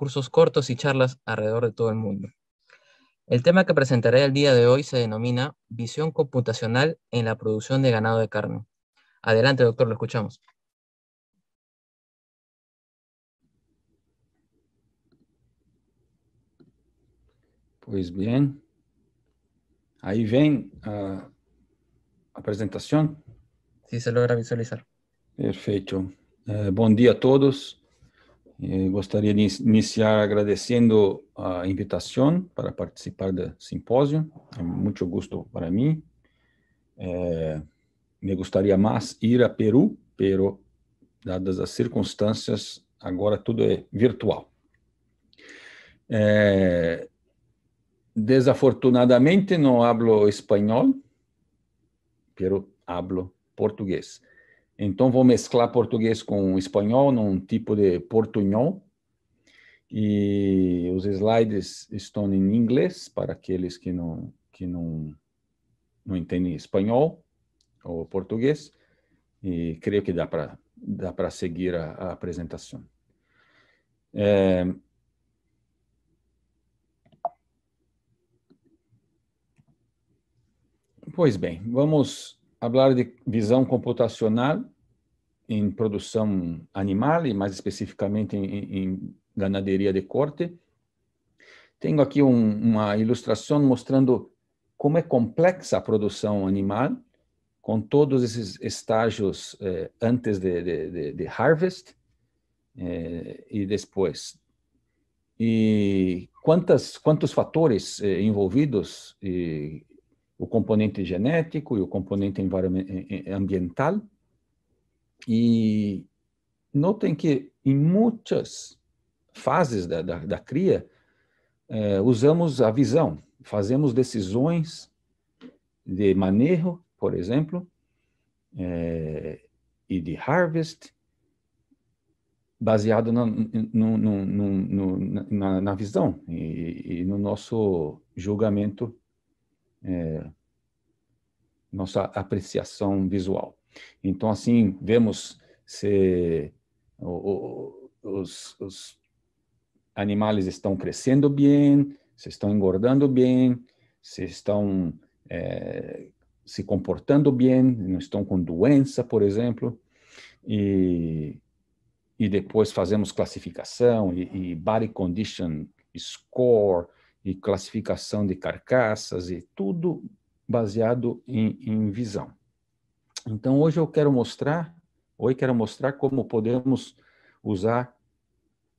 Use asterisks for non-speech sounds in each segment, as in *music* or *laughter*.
cursos cortos y charlas alrededor de todo el mundo. El tema que presentaré el día de hoy se denomina Visión computacional en la producción de ganado de carne. Adelante, doctor, lo escuchamos. Pues bien, ahí ven la presentación. sí, se logra visualizar. Perfecto, eh, buen día a todos. Eu eh, gostaria de iniciar agradecendo a invitação para participar do simpósio. É muito gosto para mim. É, eh, me gostaria mais ir a Peru, pero dadas as circunstâncias, agora tudo é virtual. É, desafortunadamente não hablo espanhol, pero hablo português. Então, vou mesclar português com espanhol num tipo de portunhol. E os slides estão em inglês, para aqueles que não, que não, não entendem espanhol ou português. E creio que dá para dá para seguir a, a apresentação. É... Pois bem, vamos falar de visão computacional em produção animal e mais especificamente em, em ganaderia de corte. Tenho aqui um, uma ilustração mostrando como é complexa a produção animal, com todos esses estágios eh, antes de, de, de, de harvest eh, e depois. E quantas, quantos fatores eh, envolvidos e o componente genético e o componente eh, eh, ambiental. E notem que em muitas fases da, da, da cria, eh, usamos a visão, fazemos decisões de manejo, por exemplo, eh, e de harvest, baseado na, no, no, no, na, na visão e, e no nosso julgamento é, nossa apreciação visual. Então, assim, vemos se o, o, os, os animais estão crescendo bem, se estão engordando bem, se estão é, se comportando bem, não estão com doença, por exemplo, e, e depois fazemos classificação e, e body condition score e classificação de carcaças e tudo baseado em, em visão. Então hoje eu quero mostrar, hoje quero mostrar como podemos usar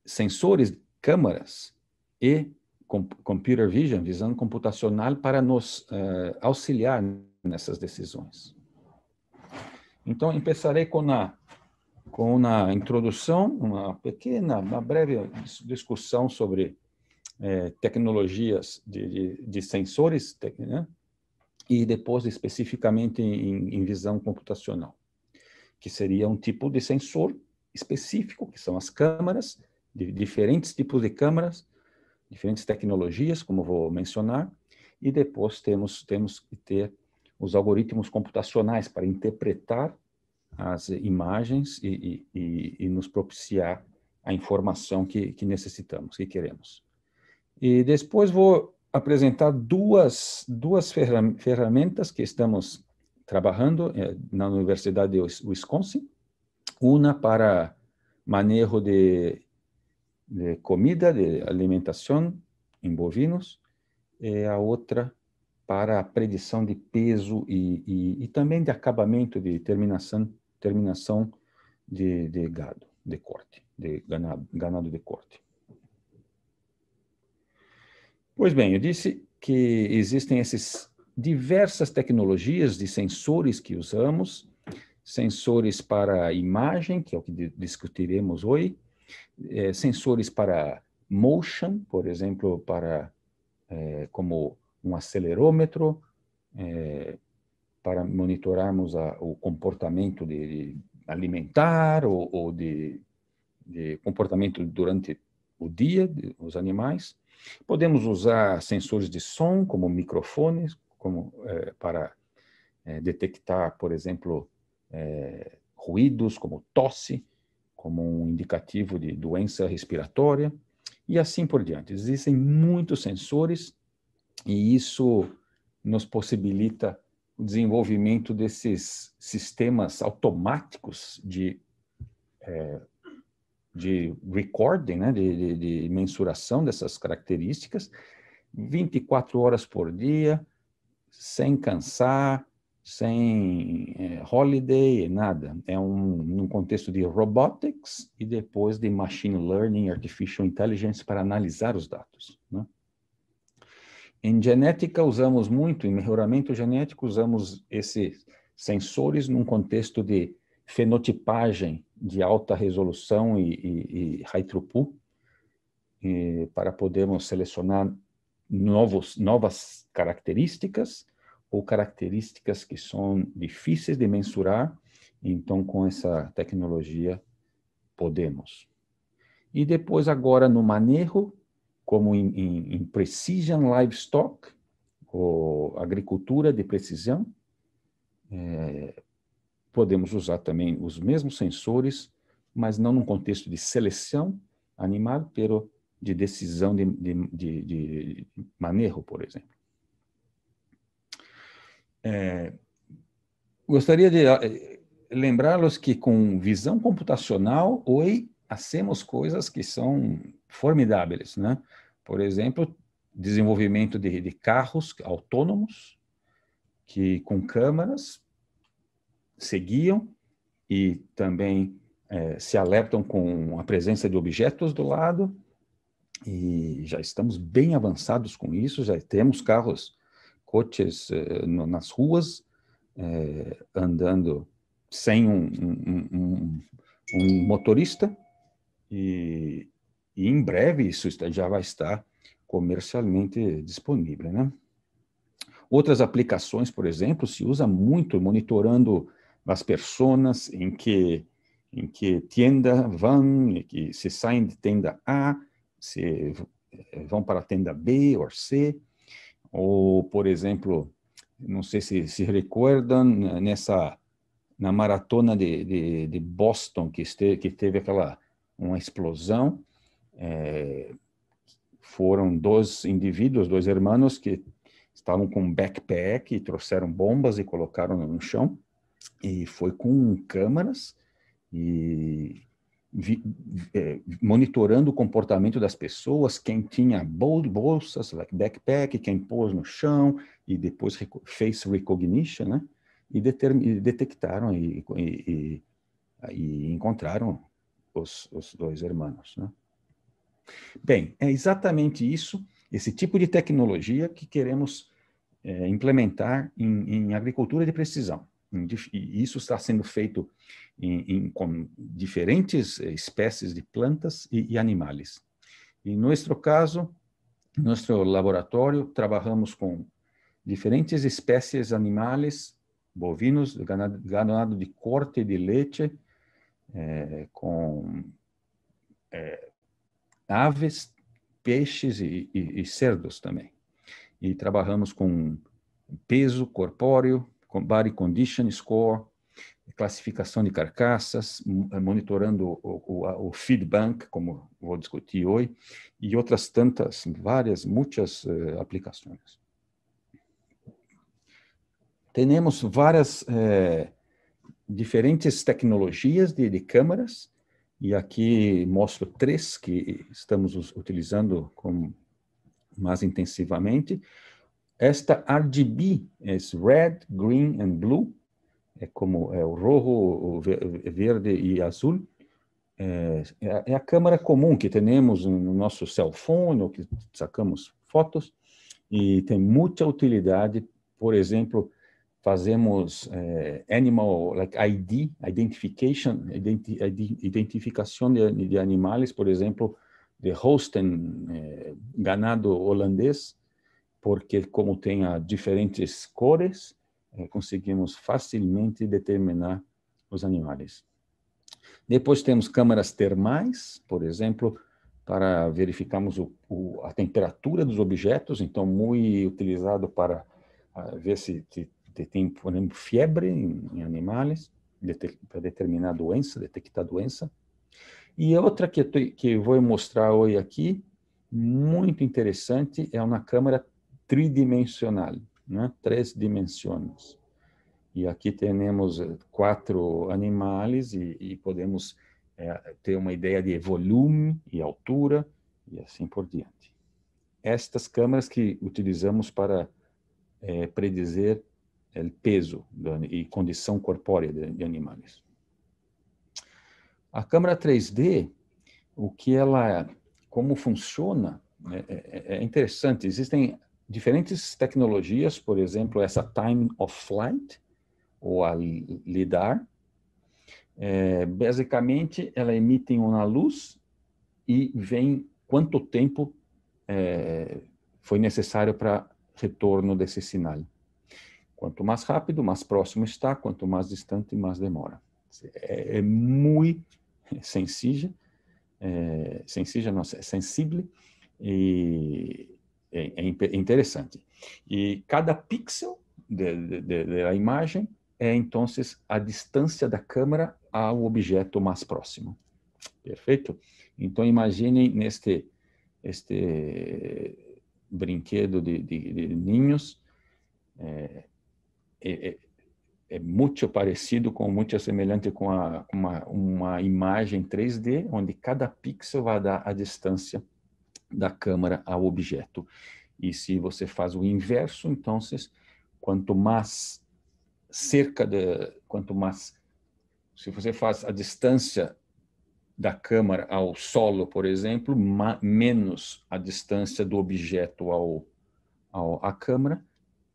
sensores, câmaras e com, computer vision, visão computacional para nos uh, auxiliar nessas decisões. Então, começarei com a com uma introdução, uma pequena, uma breve discussão sobre é, tecnologias de, de, de sensores, né? e depois especificamente em, em visão computacional, que seria um tipo de sensor específico, que são as câmaras, de diferentes tipos de câmaras, diferentes tecnologias, como vou mencionar, e depois temos, temos que ter os algoritmos computacionais para interpretar as imagens e, e, e, e nos propiciar a informação que, que necessitamos, que queremos. E depois vou apresentar duas, duas ferramentas que estamos trabalhando eh, na Universidade de Wisconsin. Uma para manejo de, de comida, de alimentação em bovinos, e a outra para a predição de peso e, e, e também de acabamento, de terminação, terminação de, de gado, de corte, de ganado, ganado de corte. Pois bem, eu disse que existem essas diversas tecnologias de sensores que usamos, sensores para imagem, que é o que discutiremos hoje, é, sensores para motion, por exemplo, para é, como um acelerômetro, é, para monitorarmos a, o comportamento de, de alimentar ou, ou de, de, comportamento durante o dia dos animais. Podemos usar sensores de som, como microfones, como, é, para é, detectar, por exemplo, é, ruídos como tosse, como um indicativo de doença respiratória, e assim por diante. Existem muitos sensores e isso nos possibilita o desenvolvimento desses sistemas automáticos de é, de recording, né, de, de, de mensuração dessas características, 24 horas por dia, sem cansar, sem é, holiday, nada. É um num contexto de robotics e depois de machine learning, artificial intelligence para analisar os dados. Né? Em genética usamos muito, em melhoramento genético usamos esses sensores num contexto de fenotipagem de alta resolução e, e, e high throughput, e para podermos selecionar novos, novas características ou características que são difíceis de mensurar, então com essa tecnologia podemos. E depois agora no manejo, como em, em, em precision livestock, ou agricultura de precisão, é, podemos usar também os mesmos sensores, mas não num contexto de seleção animal, pero de decisão de, de, de, de manejo, por exemplo. É, gostaria de eh, lembrá-los que com visão computacional, hoje hacemos coisas que são formidáveis, né? Por exemplo, desenvolvimento de, de carros autônomos que com câmeras seguiam e também é, se alertam com a presença de objetos do lado, e já estamos bem avançados com isso, já temos carros, coches eh, é, no, nas ruas, eh, andando sem um, um, um, um motorista, e, e, em breve isso está, já vai estar comercialmente disponível, né? Outras aplicações, por exemplo, se usa muito monitorando as pessoas em que em que tenda vão, e que se saem de tenda A, se eh, vão para a tenda B ou C, ou por exemplo, não sei se se recordam nessa na maratona de, de, de Boston que, este, que teve aquela uma explosão, é, foram dois indivíduos, dois irmãos que estavam com um backpack e trouxeram bombas e colocaram no chão e foi com câmaras e vi, é, monitorando o comportamento das pessoas, quem tinha bolsas, like backpack, quem pôs no chão e depois face recognition, né? E, e detectaram e, e, e encontraram os, os, dois irmãos, né? Bem, é exatamente isso, esse tipo de tecnologia que queremos é, implementar em, em agricultura de precisão e isso está sendo feito em, em, com diferentes eh, espécies de plantas e, e animais. Em nosso caso, em nosso laboratório, trabalhamos com diferentes espécies animais, bovinos, ganado, ganado de corte de leite, é, com é, aves, peixes e, e, e cerdos também. E trabalhamos com peso corpóreo, body condition score, classificação de carcaças, eh, monitorando o, o, o feed bank, como vou discutir hoje, e outras tantas, várias, muitas eh, aplicações. Temos várias eh, diferentes tecnologias de, de, câmeras, e aqui mostro três que estamos utilizando com, mais intensivamente. Esta RGB é red, green and blue, é como é o rojo, o verde e azul. É, é, é a câmera comum que temos no nosso cell phone, ou que sacamos fotos, e tem muita utilidade. Por exemplo, fazemos é, animal like ID, identification, identificação de, de, animais, por exemplo, de Holstein, é, ganado holandês, porque como tem diferentes cores, eh, conseguimos facilmente determinar os animais. Depois temos câmaras termais, por exemplo, para verificarmos o, o, a temperatura dos objetos, então muito utilizado para eh, ver se, se, se, tem, por exemplo, febre em, em animais, para determinar doença, detectar doença. E outra que, que eu vou mostrar hoje aqui, muito interessante, é uma câmera tridimensional, né? três dimensões. E aqui temos eh, quatro animais e, e podemos é, ter uma ideia de volume e altura e assim por diante. Estas câmeras que utilizamos para é, predizer o peso e condição corpórea de, de animais. A câmera 3D, o que ela, como funciona, né, é, é, é interessante. Existem diferentes tecnologias, por exemplo, essa time of flight, ou a LIDAR, é, basicamente ela emite uma luz e vem quanto tempo é, foi necessário para retorno desse sinal. Quanto mais rápido, mais próximo está, quanto mais distante, mais demora. É, é muito sensível, é, sensível, não, é sensível e é, é, é interessante. E cada pixel da imagem é, então, a distância da câmera ao objeto mais próximo. Perfeito? Então, imaginem neste este brinquedo de, de, de ninhos, é, é, é, é muito parecido, com muito semelhante com a, uma, uma imagem 3D, onde cada pixel vai dar a distância da câmara ao objeto. E se você faz o inverso, então quanto mais cerca de, quanto mais se você faz a distância da câmara ao solo, por exemplo, menos a distância do objeto ao, ao à câmara,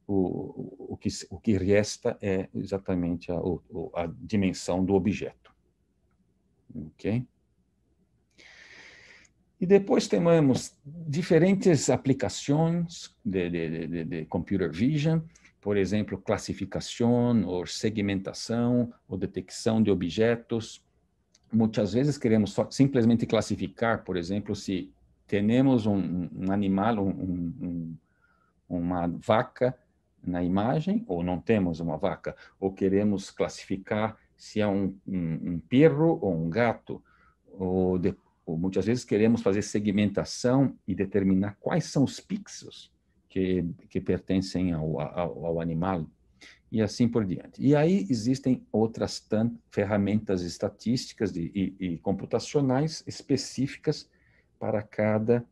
o, o, que, o que resta é exatamente a, a dimensão do objeto. ok? E depois temos diferentes aplicações de, de, de, de, computer vision, por exemplo, classificação ou segmentação ou detecção de objetos. Muitas vezes queremos só, simplesmente classificar, por exemplo, se temos um, um animal, um, um, uma vaca na imagem, ou não temos uma vaca, ou queremos classificar se é um, um, um perro ou um gato, ou depois muitas vezes queremos fazer segmentação e determinar quais são os pixels que, que pertencem ao, ao, ao animal e assim por diante. E aí existem outras ferramentas estatísticas de, e, e, computacionais específicas para cada,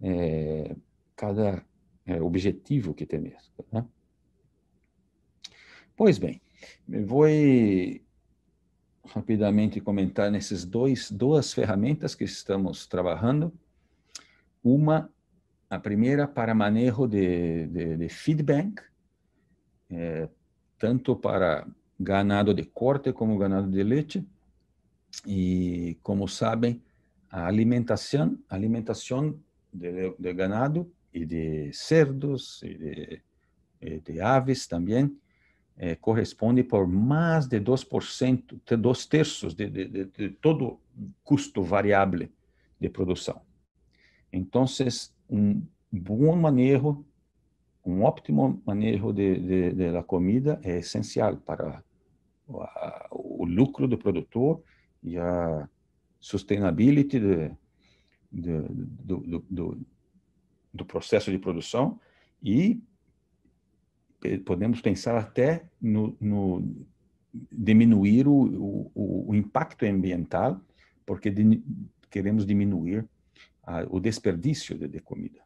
é, cada é, objetivo que temos. Né? Pois bem, vou rapidamente comentar nesses dois duas ferramentas que estamos trabalhando. Uma, a primeira para manejo de, de, de feedback, é, tanto para ganado de corte como ganado de leite. E como sabem, a alimentação, alimentação de, de ganado e de cerdos e de, de aves também é, corresponde por mais de 2%, de dois terços de, de, de, de todo custo variável de produção. Então, um bom manejo, um óptimo manejo de, da comida é essencial para o, a, o lucro do produtor e a sustainability de, do, do, do, do, processo de produção e eh, podemos pensar até no, no diminuir o, o, o, impacto ambiental, porque de, queremos diminuir o desperdício de, de comida.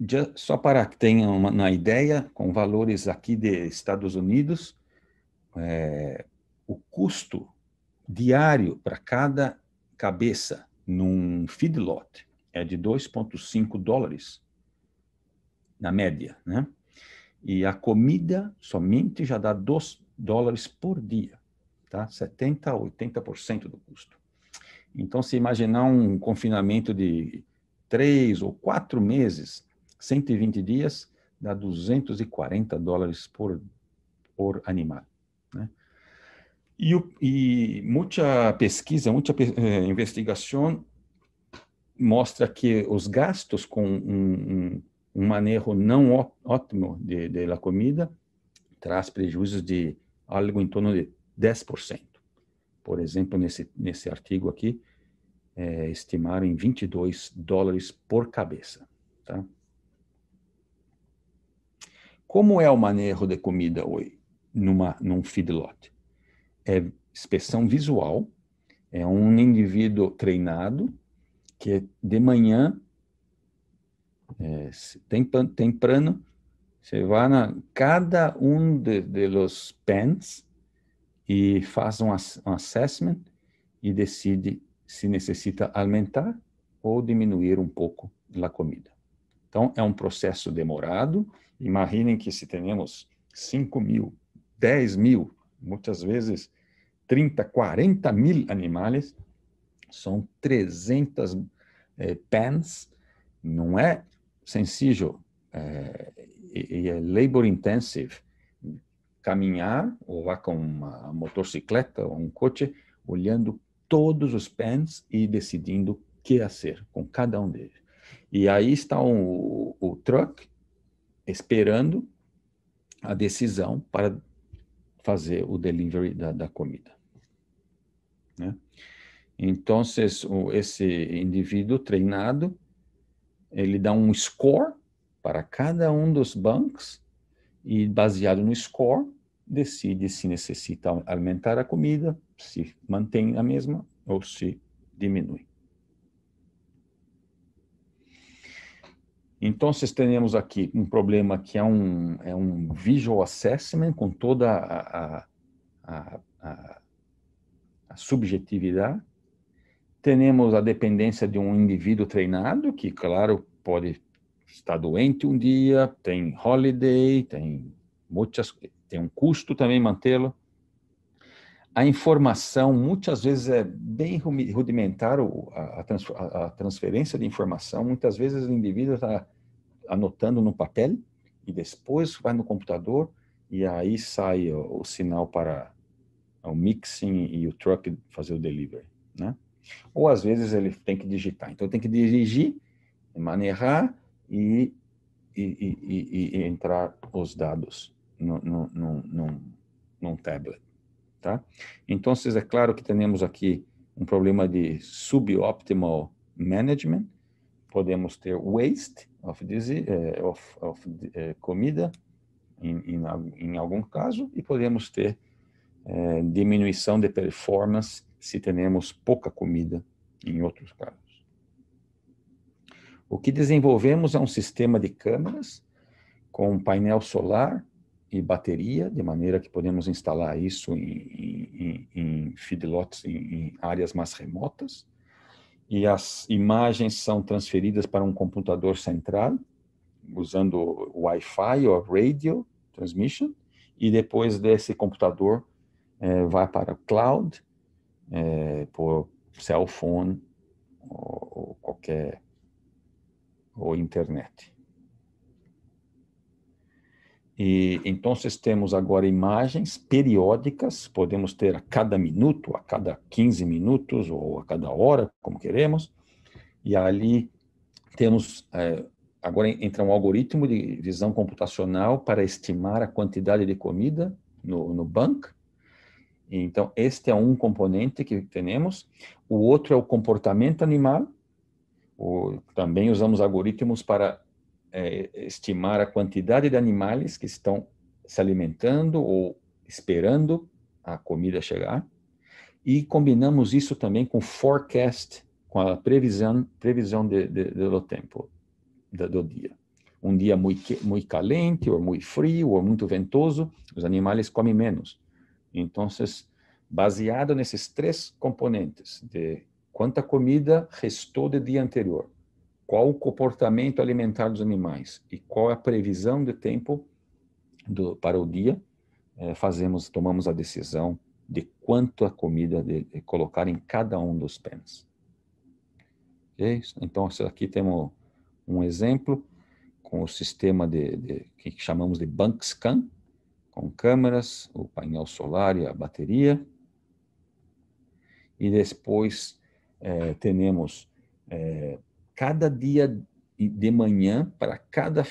Já, só para que tenham uma, uma, ideia, com valores aqui de Estados Unidos, é, o custo diário para cada cabeça num feedlot é de 2,5 dólares na média, né? E a comida somente já dá 2 dólares por dia, tá? 70 a 80% do custo. Então, se imaginar um confinamento de três ou quatro meses, 120 dias, dá 240 dólares por, por animal, né? E, e, muita pesquisa, muita eh, investigação mostra que os gastos com um, um um manejo não ótimo de, de la comida traz prejuízos de algo em torno de 10%. Por exemplo, nesse, nesse artigo aqui, é, estimaram em 22 dólares por cabeça. Tá? Como é o manejo de comida hoje numa, num feedlot? É inspeção visual, é um indivíduo treinado que de manhã é, tem, tem você vai na cada um de, de los pens e faz um, um assessment e decide se necessita aumentar ou diminuir um pouco a comida. Então, é um processo demorado. Imaginem que se temos 5 mil, 10 mil, muitas vezes 30, 40 mil animais, são 300 eh, pens, não é sensível é, e, é labor intensive caminhar ou vá com uma motocicleta ou um coche olhando todos os pens e decidindo o que fazer com cada um deles. E aí está um, o truck esperando a decisão para fazer o delivery da, da comida. Né? Então, esse indivíduo treinado ele dá um score para cada um dos bancos e, baseado no score, decide se necessita aumentar a comida, se mantém a mesma ou se diminui. Então, temos aqui um problema que é um, é um visual assessment com toda a, a, a, a subjetividade temos a dependência de um indivíduo treinado, que, claro, pode estar doente um dia, tem holiday, tem muitas, tem um custo também mantê-lo. A informação muitas vezes é bem rudimentar a, a, a transferência de informação. Muitas vezes o indivíduo está anotando no papel e depois vai no computador e aí sai o, o sinal para o mixing e o truck fazer o delivery, né? Ou às vezes ele tem que digitar. Então tem que dirigir, manejar e, e, e, e entrar os dados no, no, no, no, num tablet. Tá? Então, é claro que temos aqui um problema de suboptimal management, podemos ter waste of, disease, eh, of, of eh, comida, em, em, em, algum caso, e podemos ter eh, diminuição de performance se temos pouca comida em outros casos. O que desenvolvemos é um sistema de câmeras com painel solar e bateria, de maneira que podemos instalar isso em, em, em feedlots, em, em áreas mais remotas. E as imagens são transferidas para um computador central, usando Wi-Fi ou radio transmission, e depois desse computador é, vai para o cloud, é, por cell phone ou, ou qualquer ou internet. E então temos agora imagens periódicas, podemos ter a cada minuto, a cada 15 minutos ou a cada hora, como queremos. E ali temos é, agora entra um algoritmo de visão computacional para estimar a quantidade de comida no, no banco então, este é um componente que temos. O outro é o comportamento animal. O, também usamos algoritmos para é, estimar a quantidade de animais que estão se alimentando ou esperando a comida chegar. E combinamos isso também com forecast, com a previsão, previsão de, de, de do tempo, de, do dia. Um dia muito, muito calente, ou muito frio, ou muito ventoso, os animais comem menos então, baseado nesses três componentes de quanta comida restou do dia anterior, qual o comportamento alimentar dos animais e qual a previsão de tempo do, para o dia, eh, fazemos, tomamos a decisão de quanto a comida de, de colocar em cada um dos pens. É okay? Então, aqui temos um exemplo com o sistema de, de que chamamos de Scan, com câmeras, o painel solar e a bateria. E depois eh, é, temos é, cada dia de manhã, para cada,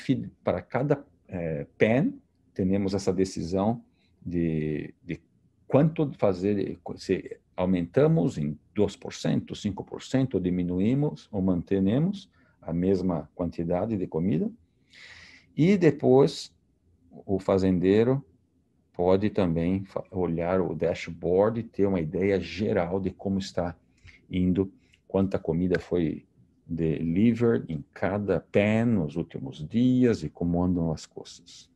para cada é, pen, temos essa decisão de, de quanto fazer, se aumentamos em 2%, 5%, diminuímos ou mantenemos a mesma quantidade de comida. E depois o fazendeiro pode também olhar o dashboard e ter uma ideia geral de como está indo, quanta comida foi delivered em cada pen nos últimos dias e como andam as coisas.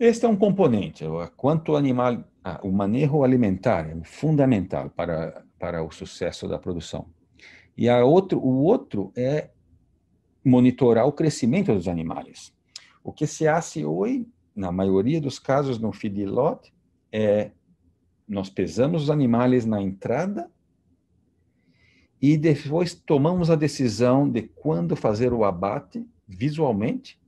Este é um componente, quanto animal, ah, o manejo alimentar é fundamental para, para o sucesso da produção. E a outro, o outro é monitorar o crescimento dos animais. O que se hace hoje, na maioria dos casos no feedlot, é nós pesamos os animais na entrada e depois tomamos a decisão de quando fazer o abate visualmente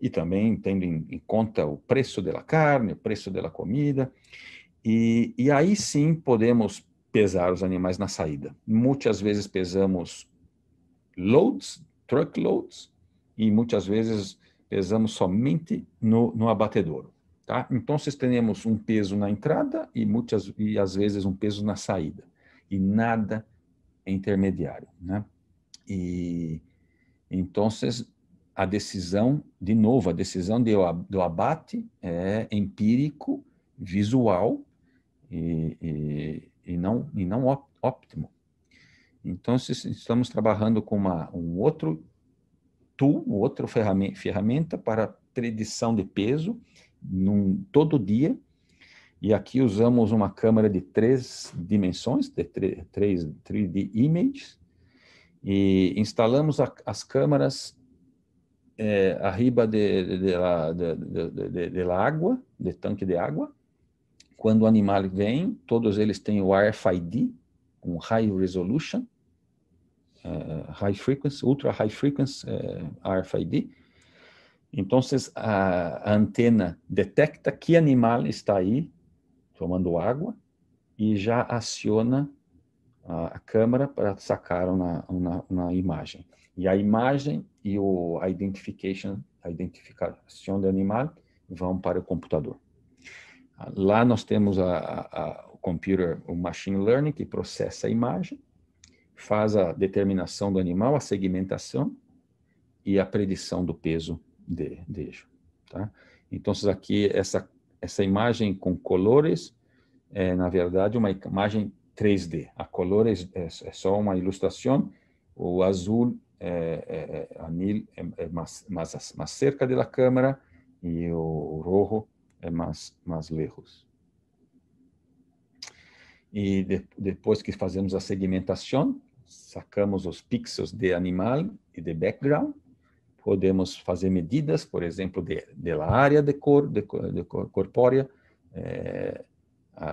e também tendo em, em conta o preço da carne, o preço da comida. E, e aí sim podemos pesar os animais na saída. Muitas vezes pesamos loads, truckloads, e muitas vezes pesamos somente no, no abatedouro. Tá? Então, vocês temos um peso na entrada e muitas e às vezes um peso na saída. E nada é intermediário. Né? E então, a decisão, de novo, a decisão de, do abate é empírico, visual e, e, e não, e não óptimo. Então, estamos trabalhando com uma, um outro tool, outra ferramenta, para predição de peso, num, todo dia, e aqui usamos uma câmera de três dimensões, de três 3D images, e instalamos a, as câmeras é, arriba de, de, de, de, água, de tanque de água. Quando o animal vem, todos eles têm o RFID, um High Resolution uh, high frequency, ultra high frequency uh, eh, RFID. Então, a, a antena detecta que animal está aí tomando água e já aciona a, a câmera para sacar uma, uma, uma, imagem. E a imagem e o a identification, a identificação do animal vão para o computador. Lá nós temos a, a, a, o computer, o machine learning, que processa a imagem faz a determinação do animal, a segmentação e a predição do peso de, dele. Tá? Então, aqui, essa, essa imagem com colores é, na verdade, uma imagem 3D. A colores é, é só uma ilustração. O azul é, é, é anil, é, é mais, mais, mais cerca da câmera e o rojo é mais, mais lejos. E de, depois que fazemos a segmentação, sacamos os pixels de animal e de background, podemos fazer medidas, por exemplo, de, de área de cor, de, de cor, corpórea, eh,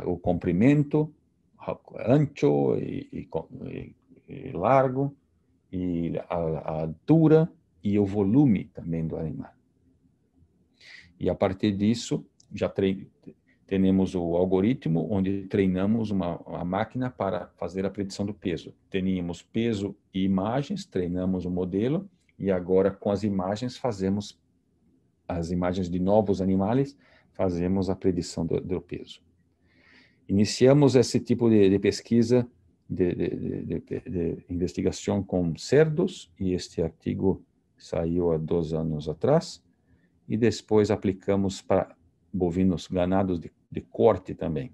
o comprimento, ancho e, e, e largo, e a, a, altura e o volume também do animal. E a partir disso, já temos o algoritmo, onde treinamos uma, uma, máquina para fazer a predição do peso. Teníamos peso e imagens, treinamos o modelo, e agora com as imagens fazemos, as imagens de novos animais, fazemos a predição do, do peso. Iniciamos esse tipo de, de pesquisa, de, de, de investigação com cerdos, e este artigo saiu há dois anos atrás, e depois aplicamos para bovinos, ganados de, de corte também.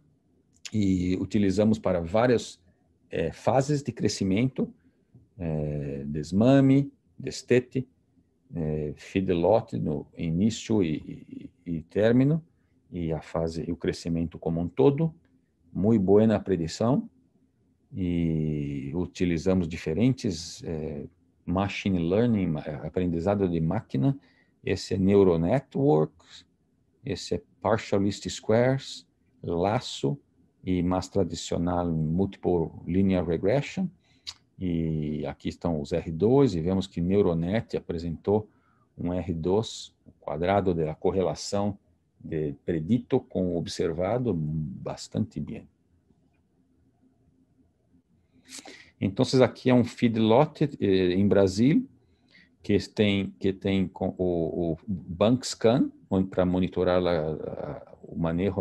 E utilizamos para várias é, fases de crescimento, é, desmame, destete, é, feedlot no início e, e, e término, e a fase e o crescimento como um todo. Muito boa na predição e utilizamos diferentes é, machine learning, aprendizado de máquina, esse é neural networks, esse é partial least squares, laço e mais tradicional multiple linear regression. E aqui estão os R2 e vemos que Neuronet apresentou um R2, quadrado da correlação de predito com observado, bastante bem. Então, aqui é um feedlot eh, em Brasil, que tem, que tem o, o BankScan, para monitorar a, a, o manejo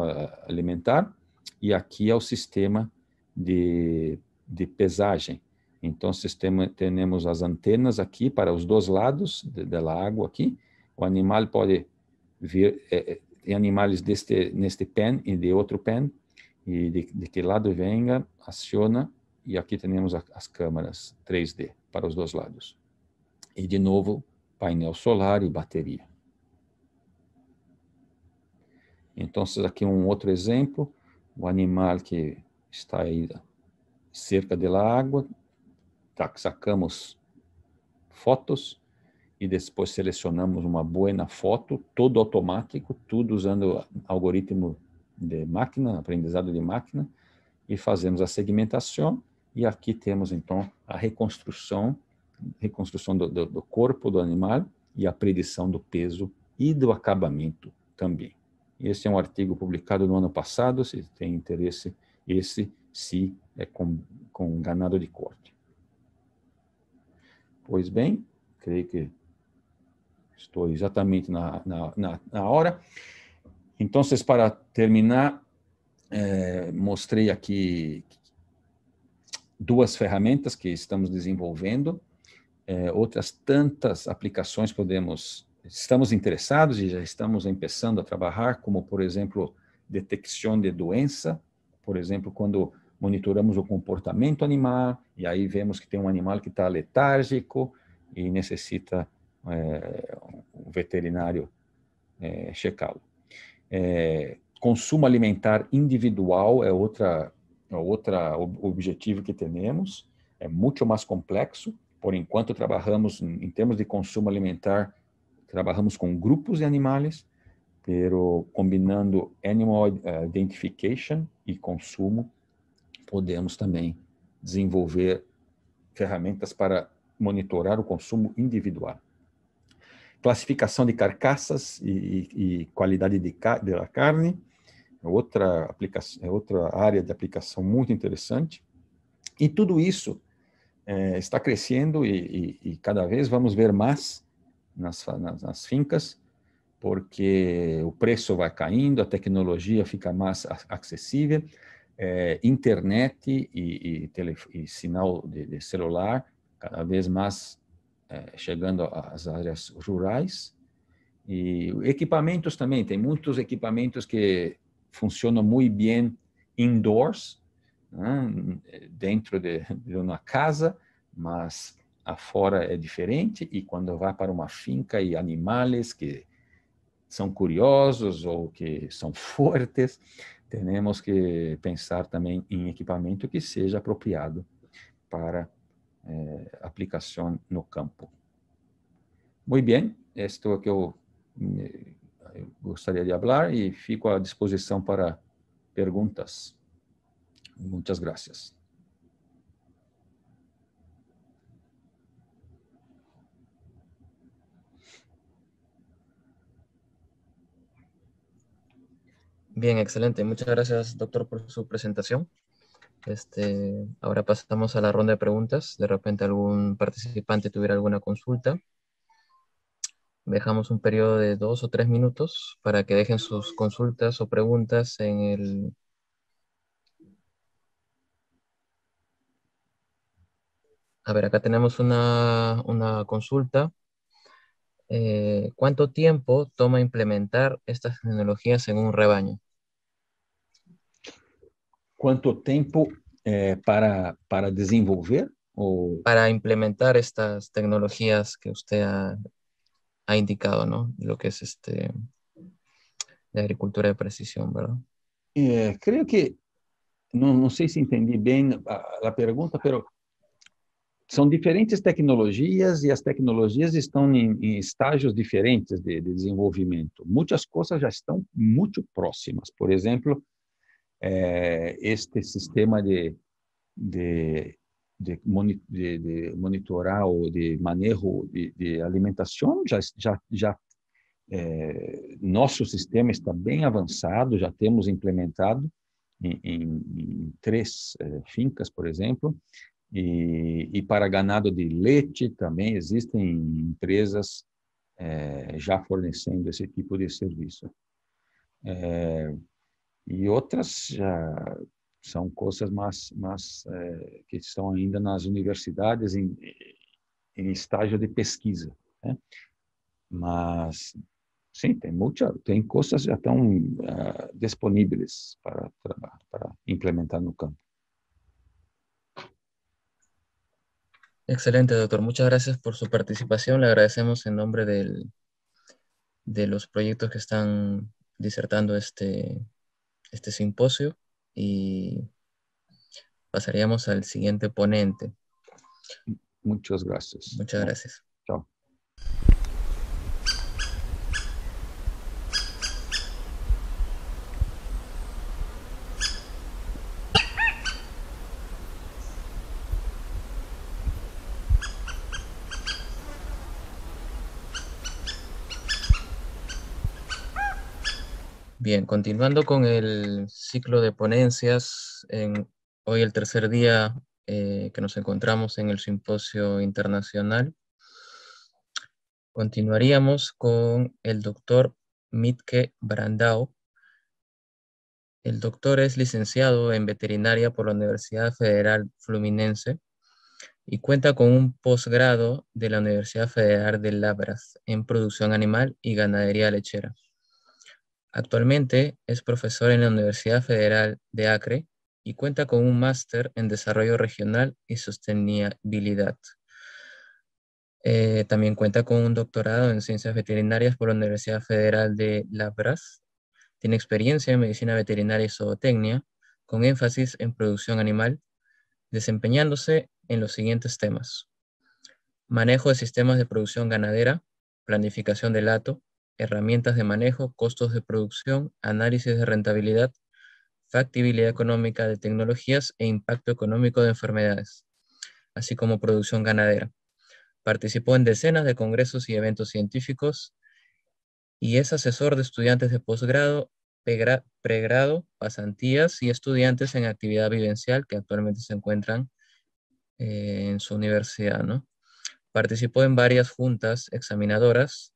alimentar, e aqui é o sistema de, de pesagem. Então, sistema, temos as antenas aqui para os dois lados da água aqui. O animal pode vir, é, é, tem animais deste, neste pen e de outro pen, e de, de que lado venha, aciona, e aqui temos as câmaras 3D para os dois lados. E de novo, painel solar e bateria. Então, aqui é um outro exemplo, o animal que está aí cerca da água, tá, sacamos fotos e depois selecionamos uma boa foto, todo automático, tudo usando algoritmo de máquina, aprendizado de máquina, e fazemos a segmentação, e aqui temos, então, a reconstrução reconstrução do, do, do corpo do animal e a predição do peso e do acabamento também. Esse é um artigo publicado no ano passado, se tem interesse, esse se é com, com ganado de corte. Pois bem, creio que estou exatamente na, na, na, na hora. Então, para terminar, é, mostrei aqui duas ferramentas que estamos desenvolvendo é, outras tantas aplicações podemos estamos interessados e já estamos começando a trabalhar, como por exemplo detecção de doença, por exemplo quando monitoramos o comportamento animal e aí vemos que tem um animal que está letárgico e necessita é, um veterinário é, checá-lo. É, consumo alimentar individual é outra é outra objetivo que temos, é muito mais complexo, por enquanto, trabalhamos em termos de consumo alimentar, trabalhamos com grupos de animais, pero combinando animal eh, identification e consumo, podemos também desenvolver ferramentas para monitorar o consumo individual. Classificação de carcaças e, e, e qualidade de, da carne, é outra, aplicação, é outra área de aplicação muito interessante. E tudo isso é, está crescendo e, e, e, cada vez vamos ver mais nas, nas, nas, fincas, porque o preço vai caindo, a tecnologia fica mais acessível, é, internet e, tele, e sinal de, de, celular cada vez mais é, chegando às áreas rurais. E equipamentos também, tem muitos equipamentos que funcionam muito bem indoors, né? dentro de, de, uma casa, mas afora é diferente, e quando vai para uma finca e animais que são curiosos ou que são *laughs* fortes, temos que pensar também em equipamento que seja apropriado para eh, aplicação no campo. Muito bem, isto é que eu, eh, eu gostaria de falar e fico à disposição para perguntas. Muchas gracias. Bien, excelente. Muchas gracias, doctor, por su presentación. Este, ahora pasamos a la ronda de preguntas. De repente algún participante tuviera alguna consulta. Dejamos un periodo de dos o tres minutos para que dejen sus consultas o preguntas en el, A ver, acá tenemos una, consulta. Eh, ¿Cuánto tiempo toma implementar estas tecnologías en un rebaño? ¿Cuánto tiempo eh, para, para desenvolver? O... Para implementar estas tecnologías que usted ha, indicado, ¿no? Lo que es este, de agricultura de precisión, ¿verdad? Eh, creo que, no, sé si entendí bien ah, la pregunta, pero são diferentes tecnologias e as tecnologias estão em, em estágios diferentes de, de, desenvolvimento. Muitas coisas já estão muito próximas. Por exemplo, é, este sistema de, de, de, de monitorar ou de manejo de, alimentação já, já, já é, nosso sistema está bem avançado, já temos implementado em, em, em três é, fincas, por exemplo, e, e para ganado de leite também existem empresas é, já fornecendo esse tipo de serviço. É, e outras já é, são coisas mais, mais é, que estão ainda nas universidades em, em estágio de pesquisa. Né? Mas sim, tem muita, tem coisas já estão uh, disponíveis para para implementar no campo. Excelente, doctor. Muchas gracias por su participación. Le agradecemos en nombre del, de los proyectos que están disertando este, este simposio y pasaríamos al siguiente ponente. Muchas gracias. Muchas gracias. Bien, continuando con el ciclo de ponencias, en, hoy el tercer día eh, que nos encontramos en el simposio internacional, continuaríamos con el doctor Mitke Brandau. El doctor es licenciado en veterinaria por la Universidad Federal Fluminense y cuenta con un posgrado de la Universidad Federal de Labras en producción animal y ganadería lechera. Actualmente es profesor en la Universidad Federal de Acre y cuenta con un máster en Desarrollo Regional y Sostenibilidad. Eh, también cuenta con un doctorado en Ciencias Veterinarias por la Universidad Federal de Labras. Tiene experiencia en Medicina Veterinaria y Zootecnia, con énfasis en producción animal, desempeñándose en los siguientes temas. Manejo de sistemas de producción ganadera, planificación del lato, herramientas de manejo, costos de producción, análisis de rentabilidad, factibilidad económica de tecnologías e impacto económico de enfermedades, así como producción ganadera. Participó en decenas de congresos y eventos científicos y es asesor de estudiantes de posgrado, pregrado, pasantías y estudiantes en actividad vivencial que actualmente se encuentran eh, en su universidad. Participó en varias juntas examinadoras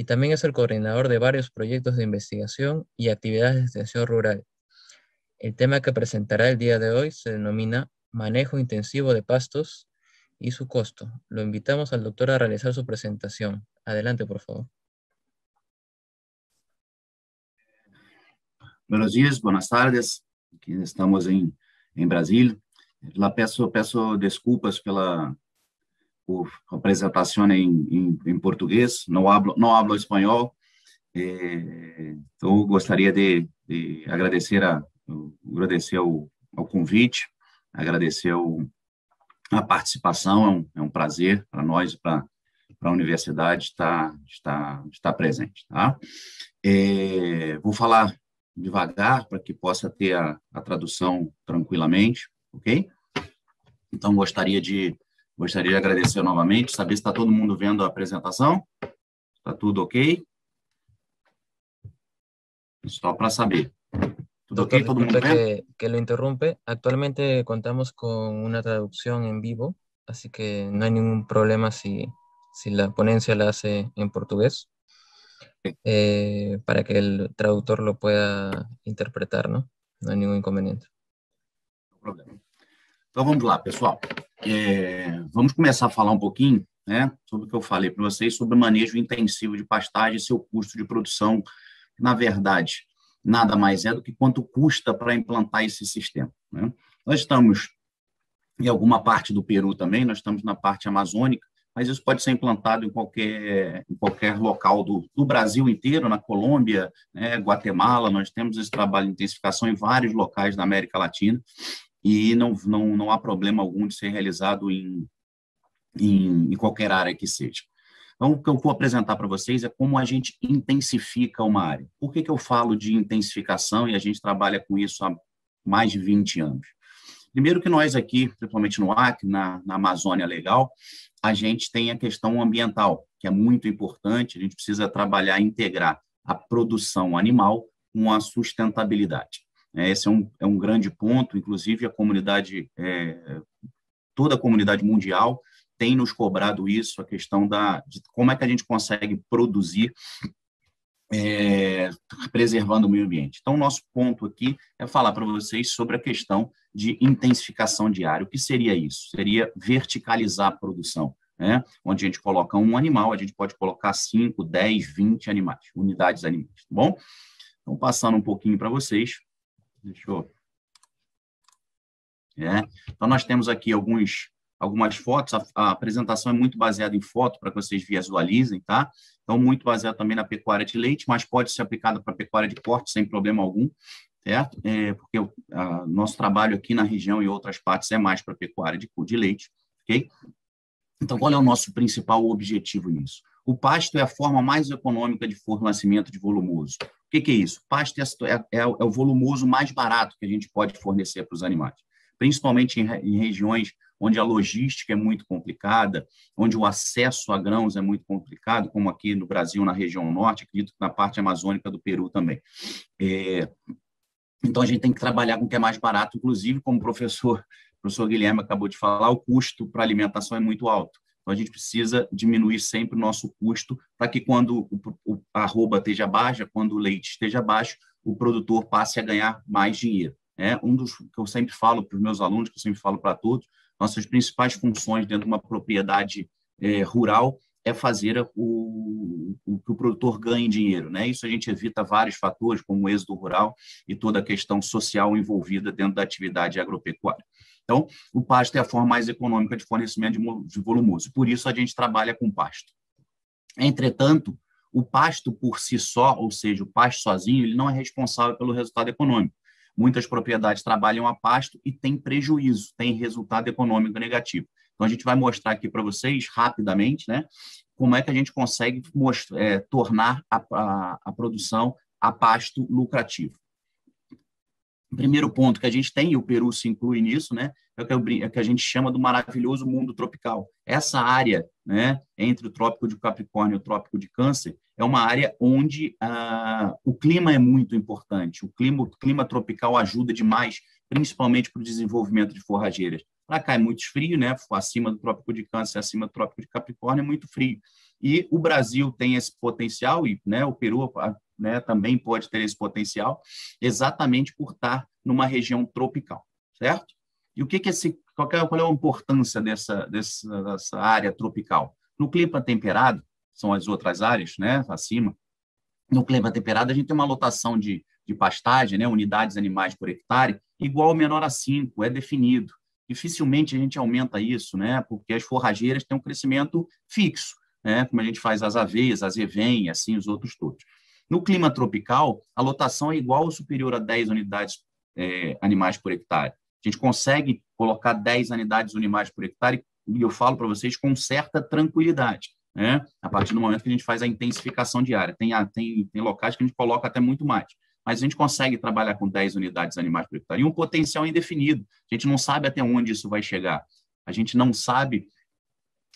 y también es el coordinador de varios proyectos de investigación y actividades de extensión rural. El tema que presentará el día de hoy se denomina Manejo Intensivo de Pastos y su costo. Lo invitamos al doctor a realizar su presentación. Adelante, por favor. Buenos días, buenas tardes. Aquí estamos en, Brasil. La peço, peço desculpas la... por apresentação em, em, em, português, não hablo, não hablo espanhol. Eh, então, gostaria de, de agradecer, a, agradecer ao, ao convite, agradecer ao, a participação, é um, é um prazer para nós, para a universidade estar, estar, estar presente. Tá? Eh, vou falar devagar para que possa ter a, a tradução tranquilamente, ok? Então, gostaria de Gostaria de agradecer nuevamente, saber se está todo mundo viendo la presentación. Está todo ok? Só para saber. ¿Todo Doctor, ¿Todo mundo que, que lo interrumpe. Actualmente contamos con una traducción en vivo, así que no hay ningún problema si, si la ponencia la hace en portugués, eh, para que el traductor lo pueda interpretar, ¿no? No hay ningún inconveniente. No problema. Então vamos lá, pessoal. É, vamos começar a falar um pouquinho né, sobre o que eu falei para vocês sobre o manejo intensivo de pastagem e seu custo de produção, na verdade, nada mais é do que quanto custa para implantar esse sistema. Né? Nós estamos em alguma parte do Peru também, nós estamos na parte amazônica, mas isso pode ser implantado em qualquer, em qualquer local do, do Brasil inteiro, na Colômbia, né, Guatemala, nós temos esse trabalho de intensificação em vários locais da América Latina, e não, não, não há problema algum de ser realizado em, em, em qualquer área que seja. Então, o que eu vou apresentar para vocês é como a gente intensifica uma área. Por que, que eu falo de intensificação e a gente trabalha com isso há mais de 20 anos? Primeiro que nós aqui, principalmente no Acre, na, na, Amazônia Legal, a gente tem a questão ambiental, que é muito importante, a gente precisa trabalhar e integrar a produção animal com a sustentabilidade. Né? Esse é um, é um grande ponto, inclusive a comunidade, é, toda a comunidade mundial tem nos cobrado isso, a questão da, de como é que a gente consegue produzir é, preservando o meio ambiente. Então, nosso ponto aqui é falar para vocês sobre a questão de intensificação diária. O que seria isso? Seria verticalizar a produção. Né? Onde a gente coloca um animal, a gente pode colocar 5, 10, 20 animais, unidades animais, tá bom? Então, passando um pouquinho para vocês, Deixa eu... É. Então, nós temos aqui alguns, algumas fotos. A, a apresentação é muito baseada em foto, para que vocês visualizem, tá? Então, muito baseada também na pecuária de leite, mas pode ser aplicada para pecuária de corte sem problema algum, certo? É, porque o a, nosso trabalho aqui na região e outras partes é mais para pecuária de, de leite, ok? Então, qual é o nosso principal objetivo nisso? O pasto é a forma mais econômica de fornecimento de volumoso. O que, que é isso? Pasto é, é, é, é, o volumoso mais barato que a gente pode fornecer para os animais, principalmente em, em regiões onde a logística é muito complicada, onde o acesso a grãos é muito complicado, como aqui no Brasil, na região norte, acredito que na parte amazônica do Peru também. É, então, a gente tem que trabalhar com o que é mais barato, inclusive, como o professor, o *laughs* professor Guilherme acabou de falar, o custo para alimentação é muito alto. Então, a gente precisa diminuir sempre o nosso custo para que quando o, o, a arroba esteja baixa, quando o leite esteja baixo, o produtor passe a ganhar mais dinheiro. É um dos que eu sempre falo para os meus alunos, que eu sempre falo para todos, nossas principais funções dentro de uma propriedade é, rural é fazer o, o, que o produtor ganhe dinheiro. Né? Isso a gente evita vários fatores, como o êxodo rural e toda a questão social envolvida dentro da atividade agropecuária. Então, o pasto é a forma mais econômica de fornecimento de volumoso, por isso a gente trabalha com pasto. Entretanto, o pasto por si só, ou seja, o pasto sozinho, ele não é responsável pelo resultado econômico. Muitas propriedades trabalham a pasto e tem prejuízo, tem resultado econômico negativo. Então, a gente vai mostrar aqui para vocês, rapidamente, né, como é que a gente consegue mostrar, é, tornar a, a, a produção a pasto lucrativo. O primeiro ponto que a gente tem, e o Peru se inclui nisso, né, é o que, é que a gente chama do maravilhoso mundo tropical. Essa área né, entre o Trópico de Capricórnio e o Trópico de Câncer é uma área onde ah, o clima é muito importante. O clima, o clima tropical ajuda demais, principalmente para o desenvolvimento de forrageiras. Lá cai é muito frio, né, acima do Trópico de Câncer, acima do Trópico de Capricórnio, é muito frio. E o Brasil tem esse potencial, e né, o Peru né, também pode ter esse potencial, exatamente por estar numa região tropical, certo? E o que, que esse, qual, é, qual é a importância dessa, dessa, dessa área tropical? No clima temperado, são as outras áreas, né, acima, no clima temperado a gente tem uma lotação de, de pastagem, né, unidades animais por hectare, igual ou menor a 5, é definido. Dificilmente a gente aumenta isso, né, porque as forrageiras têm um crescimento fixo né, como a gente faz as aveias, as evens, assim, os outros todos. No clima tropical, a lotação é igual ou superior a 10 unidades é, animais por hectare. A gente consegue colocar 10 unidades animais por hectare, e eu falo para vocês com certa tranquilidade, né? a partir do momento que a gente faz a intensificação diária. Tem, tem, tem locais que a gente coloca até muito mais mas a gente consegue trabalhar com 10 unidades animais por hectare e um potencial indefinido. A gente não sabe até onde isso vai chegar. A gente não sabe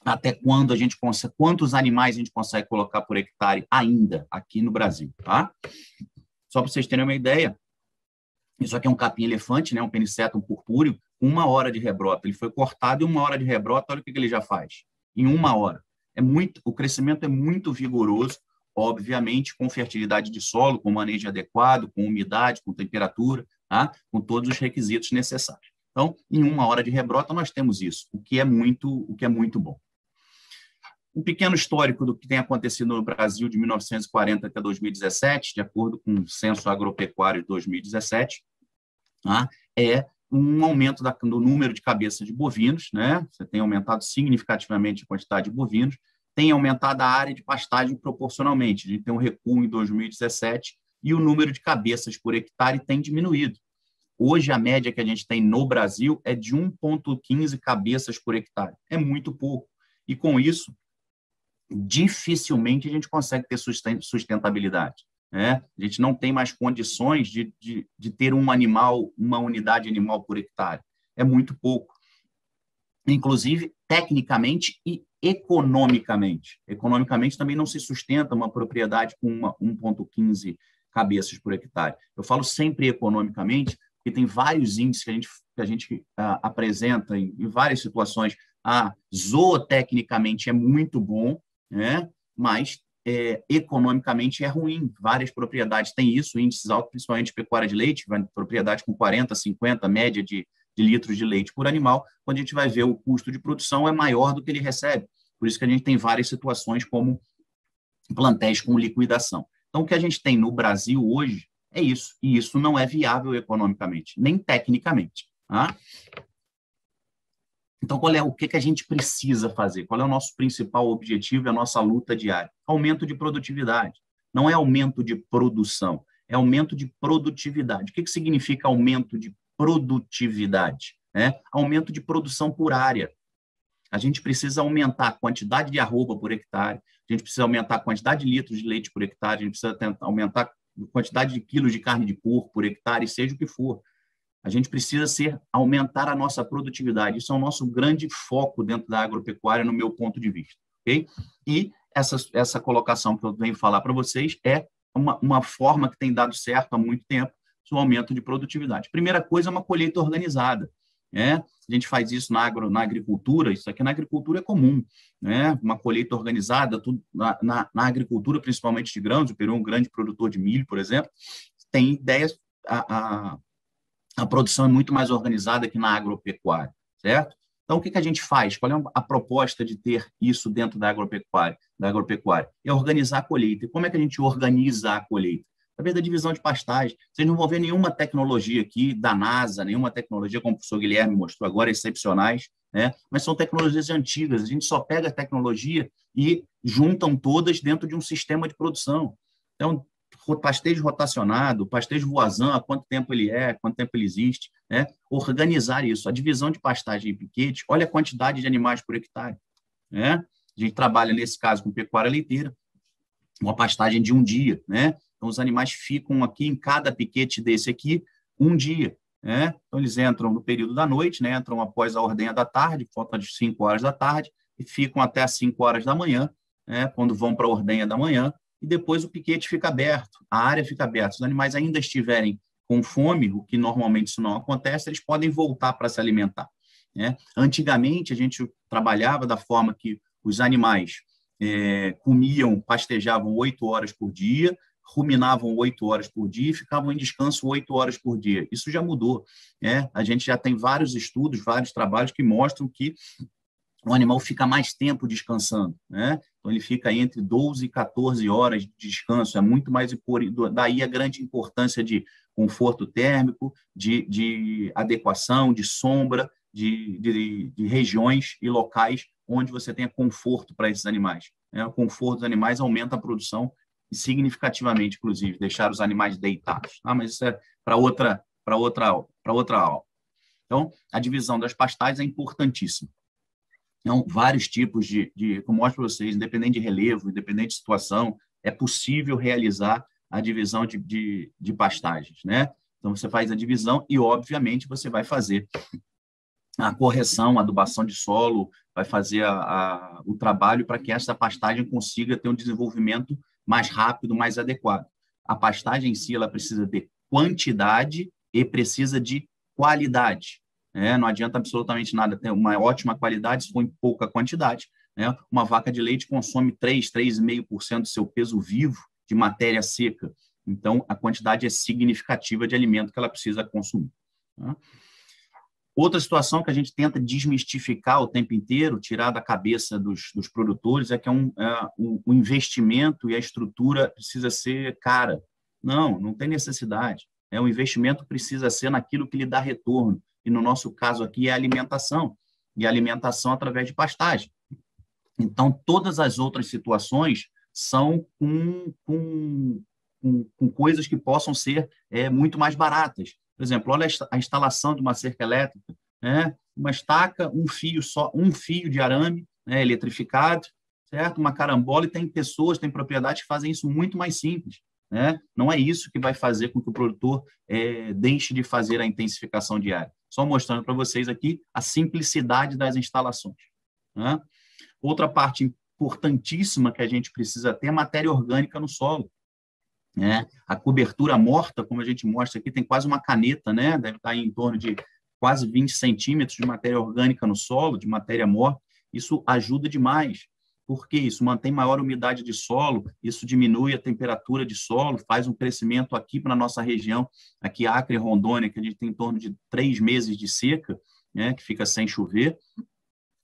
até quando a gente consegue, quantos animais a gente consegue colocar por hectare ainda aqui no Brasil, tá? Só para vocês terem uma ideia, isso aqui é um capim-elefante, né? Um penicetum purpúreo, uma hora de rebrota. Ele foi cortado e uma hora de rebrota, olha o que ele já faz, em uma hora. É muito, o crescimento é muito vigoroso, obviamente com fertilidade de solo, com manejo adequado, com umidade, com temperatura, tá? com todos os requisitos necessários. Então, em uma hora de rebrota nós temos isso, o que é muito, o que é muito bom um pequeno histórico do que tem acontecido no Brasil de 1940 até 2017, de acordo com o Censo Agropecuário de 2017, tá? é um aumento da, do número de cabeças de bovinos, né? Você tem aumentado significativamente a quantidade de bovinos, tem aumentado a área de pastagem proporcionalmente. A gente tem um recuo em 2017 e o número de cabeças por hectare tem diminuído. Hoje, a média que a gente tem no Brasil é de 1,15 cabeças por hectare. É muito pouco. E com isso, dificilmente a gente consegue ter sustentabilidade. Né? A gente não tem mais condições de, de, de ter um animal, uma unidade animal por hectare. É muito pouco. Inclusive, tecnicamente e economicamente. Economicamente também não se sustenta uma propriedade com 1,15 cabeças por hectare. Eu falo sempre economicamente, porque tem vários índices que a gente, que a gente ah, apresenta em, em, várias situações. Ah, zootecnicamente é muito bom, né? mas é, economicamente é ruim. Várias propriedades têm isso, índices altos, principalmente pecuária de leite, propriedade com 40, 50, média de, de litros de leite por animal, quando a gente vai ver o custo de produção é maior do que ele recebe. Por isso que a gente tem várias situações como plantéis com liquidação. Então, o que a gente tem no Brasil hoje é isso, e isso não é viável economicamente, nem tecnicamente. Tá? Então, qual é o que, que a gente precisa fazer? Qual é o nosso principal objetivo e a nossa luta diária? Aumento de produtividade. Não é aumento de produção, é aumento de produtividade. O que, que significa aumento de produtividade? É aumento de produção por área. A gente precisa aumentar a quantidade de arroba por hectare, a gente precisa aumentar a quantidade de litros de leite por hectare, a gente precisa aumentar a quantidade de quilos de carne de porco por hectare, seja o que for. A gente precisa ser aumentar a nossa produtividade. Isso é o nosso grande foco dentro da agropecuária, no meu ponto de vista. Okay? E essa, essa colocação que eu venho falar para vocês é uma, uma forma que tem dado certo há muito tempo, é o aumento de produtividade. Primeira coisa é uma colheita organizada. Né? A gente faz isso na, agro, na agricultura, isso aqui na agricultura é comum. Né? Uma colheita organizada, tudo, na, na, na agricultura, principalmente de grãos, o Peru é um grande produtor de milho, por exemplo, tem ideias, a, a a produção é muito mais organizada que na agropecuária, certo? Então, o que, que a gente faz? Qual é a proposta de ter isso dentro da agropecuária? Da agropecuária? É organizar a colheita. E como é que a gente organiza a colheita? Através da divisão de pastagem. Vocês não vão ver nenhuma tecnologia aqui da NASA, nenhuma tecnologia, como o professor Guilherme mostrou agora, excepcionais, né? mas são tecnologias antigas. A gente só pega a tecnologia e juntam todas dentro de um sistema de produção. Então, pastejo rotacionado, pastejo voazão, há quanto tempo ele é, quanto tempo ele existe, né? organizar isso. A divisão de pastagem e piquete, olha a quantidade de animais por hectare. Né? A gente trabalha, nesse caso, com pecuária leiteira, uma pastagem de um dia. Né? Então, os animais ficam aqui em cada piquete desse aqui um dia. Né? Então, eles entram no período da noite, né? entram após a ordenha da tarde, falta de 5 horas da tarde, e ficam até as 5 horas da manhã, né? quando vão para a ordenha da manhã, e depois o piquete fica aberto, a área fica aberta. Se os animais ainda estiverem com fome, o que normalmente isso não acontece, eles podem voltar para se alimentar. Né? Antigamente, a gente trabalhava da forma que os animais é, comiam, pastejavam oito horas por dia, ruminavam oito horas por dia e ficavam em descanso oito horas por dia. Isso já mudou. Né? A gente já tem vários estudos, vários trabalhos que mostram que o animal fica mais tempo descansando, né? Então ele fica entre 12 e 14 horas de descanso, é muito mais daí a grande importância de conforto térmico, de, de adequação, de sombra, de, de, de, regiões e locais onde você tenha conforto para esses animais. Né? O conforto dos animais aumenta a produção significativamente, inclusive, deixar os animais deitados. Ah, mas isso é para outra para outra para outra aula. Então, a divisão das pastagens é importantíssima. Então, vários tipos de, de como mostro para vocês, independente de relevo, independente de situação, é possível realizar a divisão de, de, de pastagens, né? Então, você faz a divisão e, obviamente, você vai fazer a correção, a adubação de solo, vai fazer a, a, o trabalho para que essa pastagem consiga ter um desenvolvimento mais rápido, mais adequado. A pastagem em si ela precisa de quantidade e precisa de qualidade. É, não adianta absolutamente nada ter uma ótima qualidade se for em pouca quantidade. Né? Uma vaca de leite consome 3, 3,5% do seu peso vivo de matéria seca. Então, a quantidade é significativa de alimento que ela precisa consumir. Né? Outra situação que a gente tenta desmistificar o tempo inteiro, tirar da cabeça dos, dos produtores, é que é um, é, o, investimento e a estrutura precisa ser cara. Não, não tem necessidade. É, o investimento precisa ser naquilo que lhe dá retorno e no nosso caso aqui é alimentação, e alimentação através de pastagem. Então, todas as outras situações são com, com, com, com coisas que possam ser é, muito mais baratas. Por exemplo, olha a instalação de uma cerca elétrica, né? uma estaca, um fio só, um fio de arame né? eletrificado, certo? Uma carambola e tem pessoas, tem propriedades que fazem isso muito mais simples. Né? Não é isso que vai fazer com que o produtor é, deixe de fazer a intensificação diária só mostrando para vocês aqui a simplicidade das instalações. Né? Outra parte importantíssima que a gente precisa ter é matéria orgânica no solo. Né? A cobertura morta, como a gente mostra aqui, tem quase uma caneta, né? deve estar tá em torno de quase 20 centímetros de matéria orgânica no solo, de matéria morta. Isso ajuda demais. Por que isso? Mantém maior umidade de solo, isso diminui a temperatura de solo, faz um crescimento aqui para a nossa região, aqui Acre, Rondônia, que a gente tem em torno de três meses de seca, né, que fica sem chover,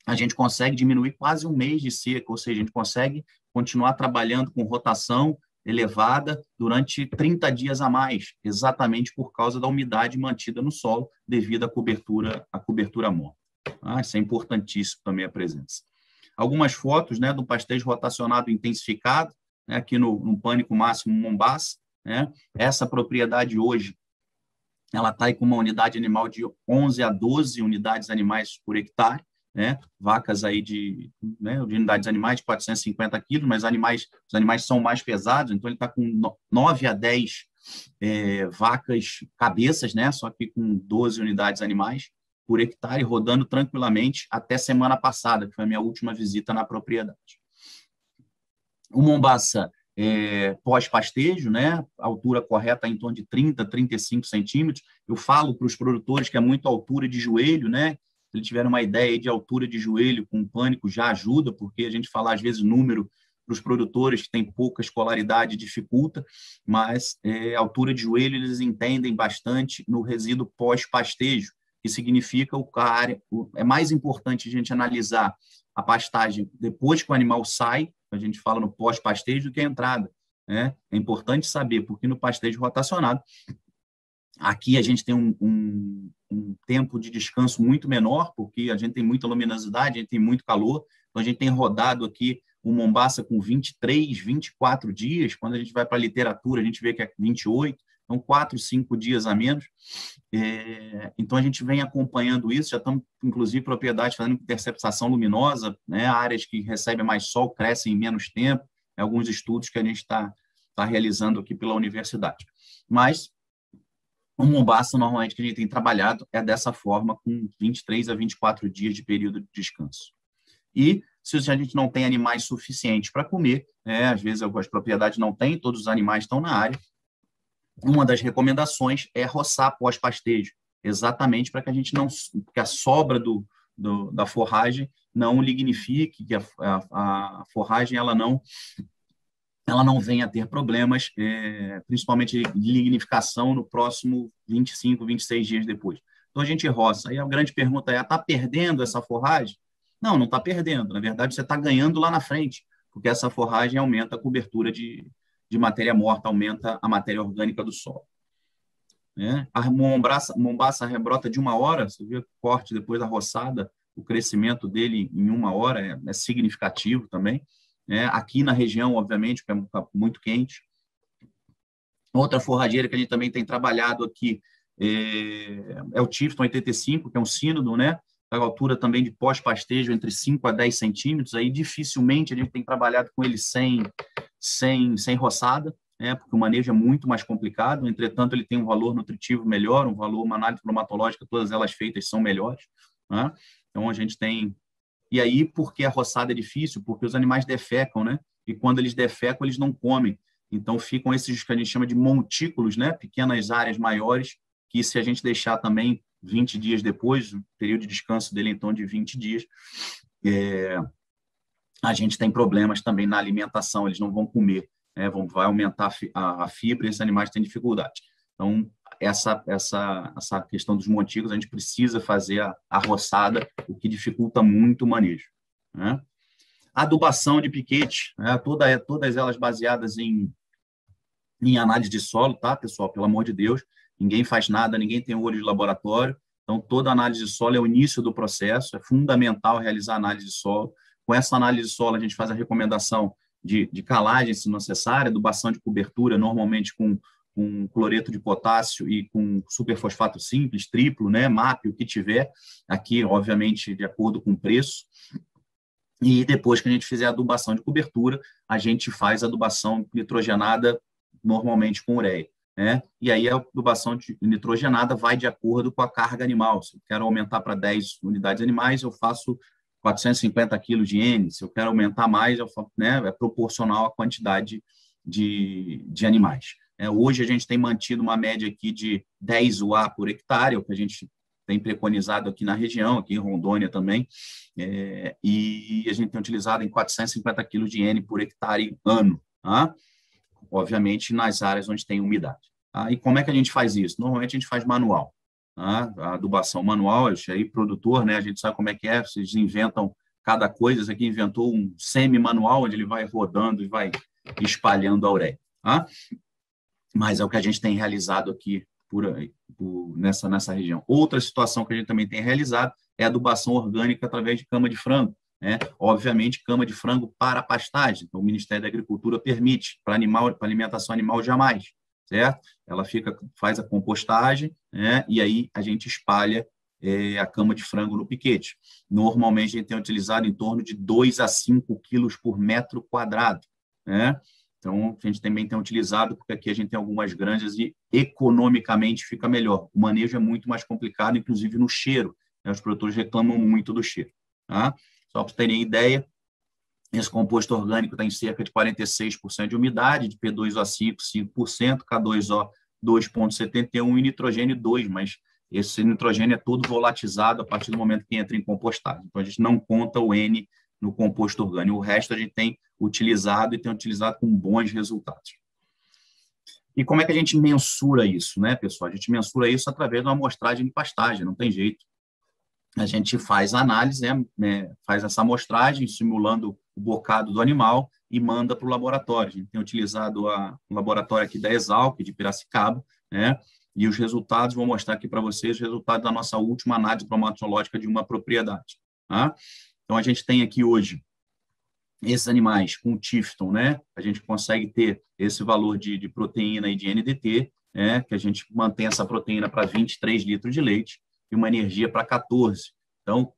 a gente consegue diminuir quase um mês de seca, ou seja, a gente consegue continuar trabalhando com rotação elevada durante 30 dias a mais, exatamente por causa da umidade mantida no solo devido à cobertura, à cobertura morta. Ah, isso é importantíssimo também a presença algumas fotos né, do pastéis rotacionado intensificado, né, aqui no, no Pânico Máximo Mombasa. Né? Essa propriedade hoje ela está com uma unidade animal de 11 a 12 unidades animais por hectare, né? vacas aí de, né, de unidades animais de 450 quilos, mas animais, os animais são mais pesados, então ele está com 9 a 10 é, eh, vacas cabeças, né? só que com 12 unidades animais por hectare rodando tranquilamente até semana passada, que foi a minha última visita na propriedade. O Mombaça é, pós-pastejo, né? A altura correta é em torno de 30, 35 centímetros. Eu falo para os produtores que é muito altura de joelho, né? Se eles tiverem uma ideia de altura de joelho com pânico, já ajuda, porque a gente fala às vezes número para os produtores que têm pouca escolaridade dificulta, mas é, altura de joelho eles entendem bastante no resíduo pós-pastejo que significa o cara é mais importante a gente analisar a pastagem depois que o animal sai, a gente fala no pós-pastejo, do que a entrada. Né? É importante saber, porque no pastejo rotacionado, aqui a gente tem um, um, um, tempo de descanso muito menor, porque a gente tem muita luminosidade, a gente tem muito calor, então a gente tem rodado aqui o Mombaça com 23, 24 dias, quando a gente vai para a literatura, a gente vê que é 28, então quatro, cinco dias a menos. É, então a gente vem acompanhando isso, já estamos, inclusive, propriedades fazendo interceptação luminosa, né, áreas que recebem mais sol crescem em menos tempo, né, alguns estudos que a gente está tá realizando aqui pela universidade. Mas o Mombasa, normalmente, que a gente tem trabalhado é dessa forma, com 23 a 24 dias de período de descanso. E se a gente não tem animais suficientes para comer, né, às vezes algumas propriedades não têm, todos os animais estão na área, uma das recomendações é roçar pós-pastejo, exatamente para que a gente não, que a sobra do, do da forragem não lignifique, que a, a, a, forragem ela não ela não venha a ter problemas, é, principalmente de lignificação no próximo 25, 26 dias depois. Então a gente roça. E a grande pergunta é: está ah, perdendo essa forragem? Não, não está perdendo. Na verdade, você está ganhando lá na frente, porque essa forragem aumenta a cobertura de, de matéria morta aumenta a matéria orgânica do solo. Né? A Mombaça, Mombaça rebrota de uma hora, você vê o corte depois da roçada, o crescimento dele em uma hora é, é significativo também. Né? Aqui na região, obviamente, porque é muito quente. Outra forrageira que a gente também tem trabalhado aqui é, é o Tifton 85, que é um sínodo, né? a altura também de pós-pastejo entre 5 a 10 centímetros, aí dificilmente a gente tem trabalhado com ele sem, sem, sem roçada, né, porque o manejo é muito mais complicado, entretanto, ele tem um valor nutritivo melhor, um valor, uma análise cromatológica, todas elas feitas são melhores. Né? Então, a gente tem. E aí, porque a roçada é difícil? Porque os animais defecam, né? E quando eles defecam, eles não comem. Então, ficam esses que a gente chama de montículos, né? Pequenas áreas maiores, que se a gente deixar também 20 dias depois, o período de descanso dele, então, de 20 dias, é, a gente tem problemas também na alimentação, eles não vão comer, né? vão, vai aumentar a, fibra e esses animais têm dificuldade. Então, essa, essa, essa questão dos montigos, a gente precisa fazer a, a roçada, o que dificulta muito o manejo. Né? Adubação de piquete, né? Toda, todas elas baseadas em, em análise de solo, tá, pessoal? Pelo amor de Deus, ninguém faz nada, ninguém tem olho de laboratório. Então, toda análise de solo é o início do processo, é fundamental realizar análise de solo. Com essa análise de solo, a gente faz a recomendação de, de calagem, se necessária, adubação de cobertura, normalmente com, com cloreto de potássio e com superfosfato simples, triplo, né, MAP, o que tiver, aqui, obviamente, de acordo com o preço. E depois que a gente fizer a adubação de cobertura, a gente faz a adubação nitrogenada normalmente com ureia. Né? E aí a adubação nitrogenada vai de acordo com a carga animal. Se eu quero aumentar para 10 unidades animais, eu faço 450 quilos de N, se eu quero aumentar mais, eu, né, é proporcional à quantidade de, de animais. É, hoje a gente tem mantido uma média aqui de 10 UA por hectare, é o que a gente tem preconizado aqui na região, aqui em Rondônia também, é, e a gente tem utilizado em 450 quilos de N por hectare ano, tá? obviamente nas áreas onde tem umidade. Tá? E como é que a gente faz isso? Normalmente a gente faz manual. Né, a adubação manual, aí produtor, né? A gente sabe como é que é, vocês inventam cada coisa, aqui inventou um semi-manual onde ele vai rodando e vai espalhando a ureia, tá? Mas é o que a gente tem realizado aqui por, por, nessa, nessa região. Outra situação que a gente também tem realizado é adubação orgânica através de cama de frango, né? Obviamente, cama de frango para pastagem, então, o Ministério da Agricultura permite, para animal, para alimentação animal jamais, certo? Ela fica, faz a compostagem, né? E aí a gente espalha é, a cama de frango no piquete. Normalmente a gente tem utilizado em torno de 2 a 5 quilos por metro quadrado, né? Então, a gente também tem utilizado, porque aqui a gente tem algumas granjas e economicamente fica melhor. O manejo é muito mais complicado, inclusive no cheiro. Né? Os produtores reclamam muito do cheiro. Tá? Só para terem ideia, esse composto orgânico está em cerca de 46% de umidade, de P2O5, 5%, K2O 2,71% e nitrogênio 2, mas esse nitrogênio é todo volatizado a partir do momento que entra em compostagem. Então, a gente não conta o N no composto orgânico. O resto a gente tem utilizado e tem utilizado com bons resultados. E como é que a gente mensura isso, né, pessoal? A gente mensura isso através de uma amostragem de pastagem, não tem jeito. A gente faz análise, né, é, faz essa amostragem simulando o bocado do animal e manda para o laboratório. A gente tem utilizado a, o laboratório aqui da Exalc, de Piracicaba, né? E os resultados, vou mostrar aqui para vocês, os resultados da nossa última análise cromatológica de uma propriedade. Tá? Então, a gente tem aqui hoje esses animais com Tifton, né? A gente consegue ter esse valor de, de proteína e de NDT, né? que a gente mantém essa proteína para 23 litros de leite e uma energia para 14. Então,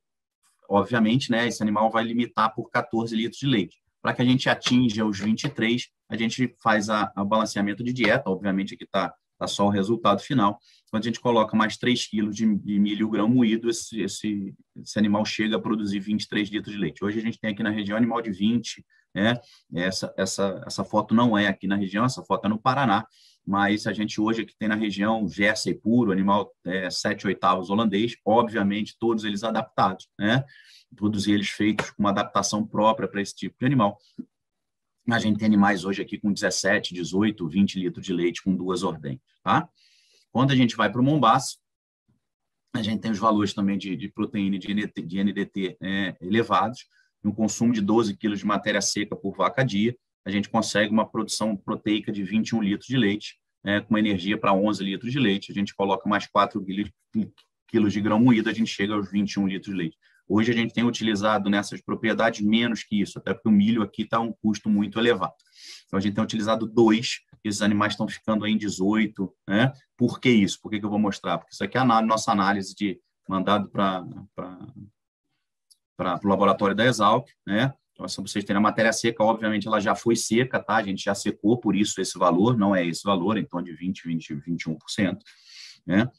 obviamente, né, esse animal vai limitar por 14 litros de leite. Para que a gente atinja os 23, a gente faz o balanceamento de dieta, obviamente aqui está tá só o resultado final. Quando então, a gente coloca mais 3 quilos de, de milho grão moído, esse, esse, esse, animal chega a produzir 23 litros de leite. Hoje a gente tem aqui na região animal de 20, né? essa, essa, essa foto não é aqui na região, essa foto é no Paraná, mas a gente hoje aqui tem na região e puro, animal é, oitavos holandês, obviamente todos eles adaptados, né? Todos eles feitos com uma adaptação própria para esse tipo de animal. A gente tem animais hoje aqui com 17, 18, 20 litros de leite com duas ordens, tá? Quando a gente vai para o Mombaço, a gente tem os valores também de, de proteína de NDT, de NDT é, elevados, e um consumo de 12 quilos de matéria seca por vaca a dia, a gente consegue uma produção proteica de 21 litros de leite, né, com energia para 11 litros de leite, a gente coloca mais 4 quilos de grão moído, a gente chega aos 21 litros de leite. Hoje a gente tem utilizado nessas propriedades menos que isso, até porque o milho aqui está um custo muito elevado. Então a gente tem utilizado dois, esses animais estão ficando em 18. Né? Por que isso? Por que, que eu vou mostrar? Porque isso aqui é a nossa análise de mandado para para o laboratório da Exalc, né? Então, é se vocês terem a matéria seca, obviamente ela já foi seca, tá? A gente já secou, por isso esse valor, não é esse valor, então de 20, 20, 21%, né?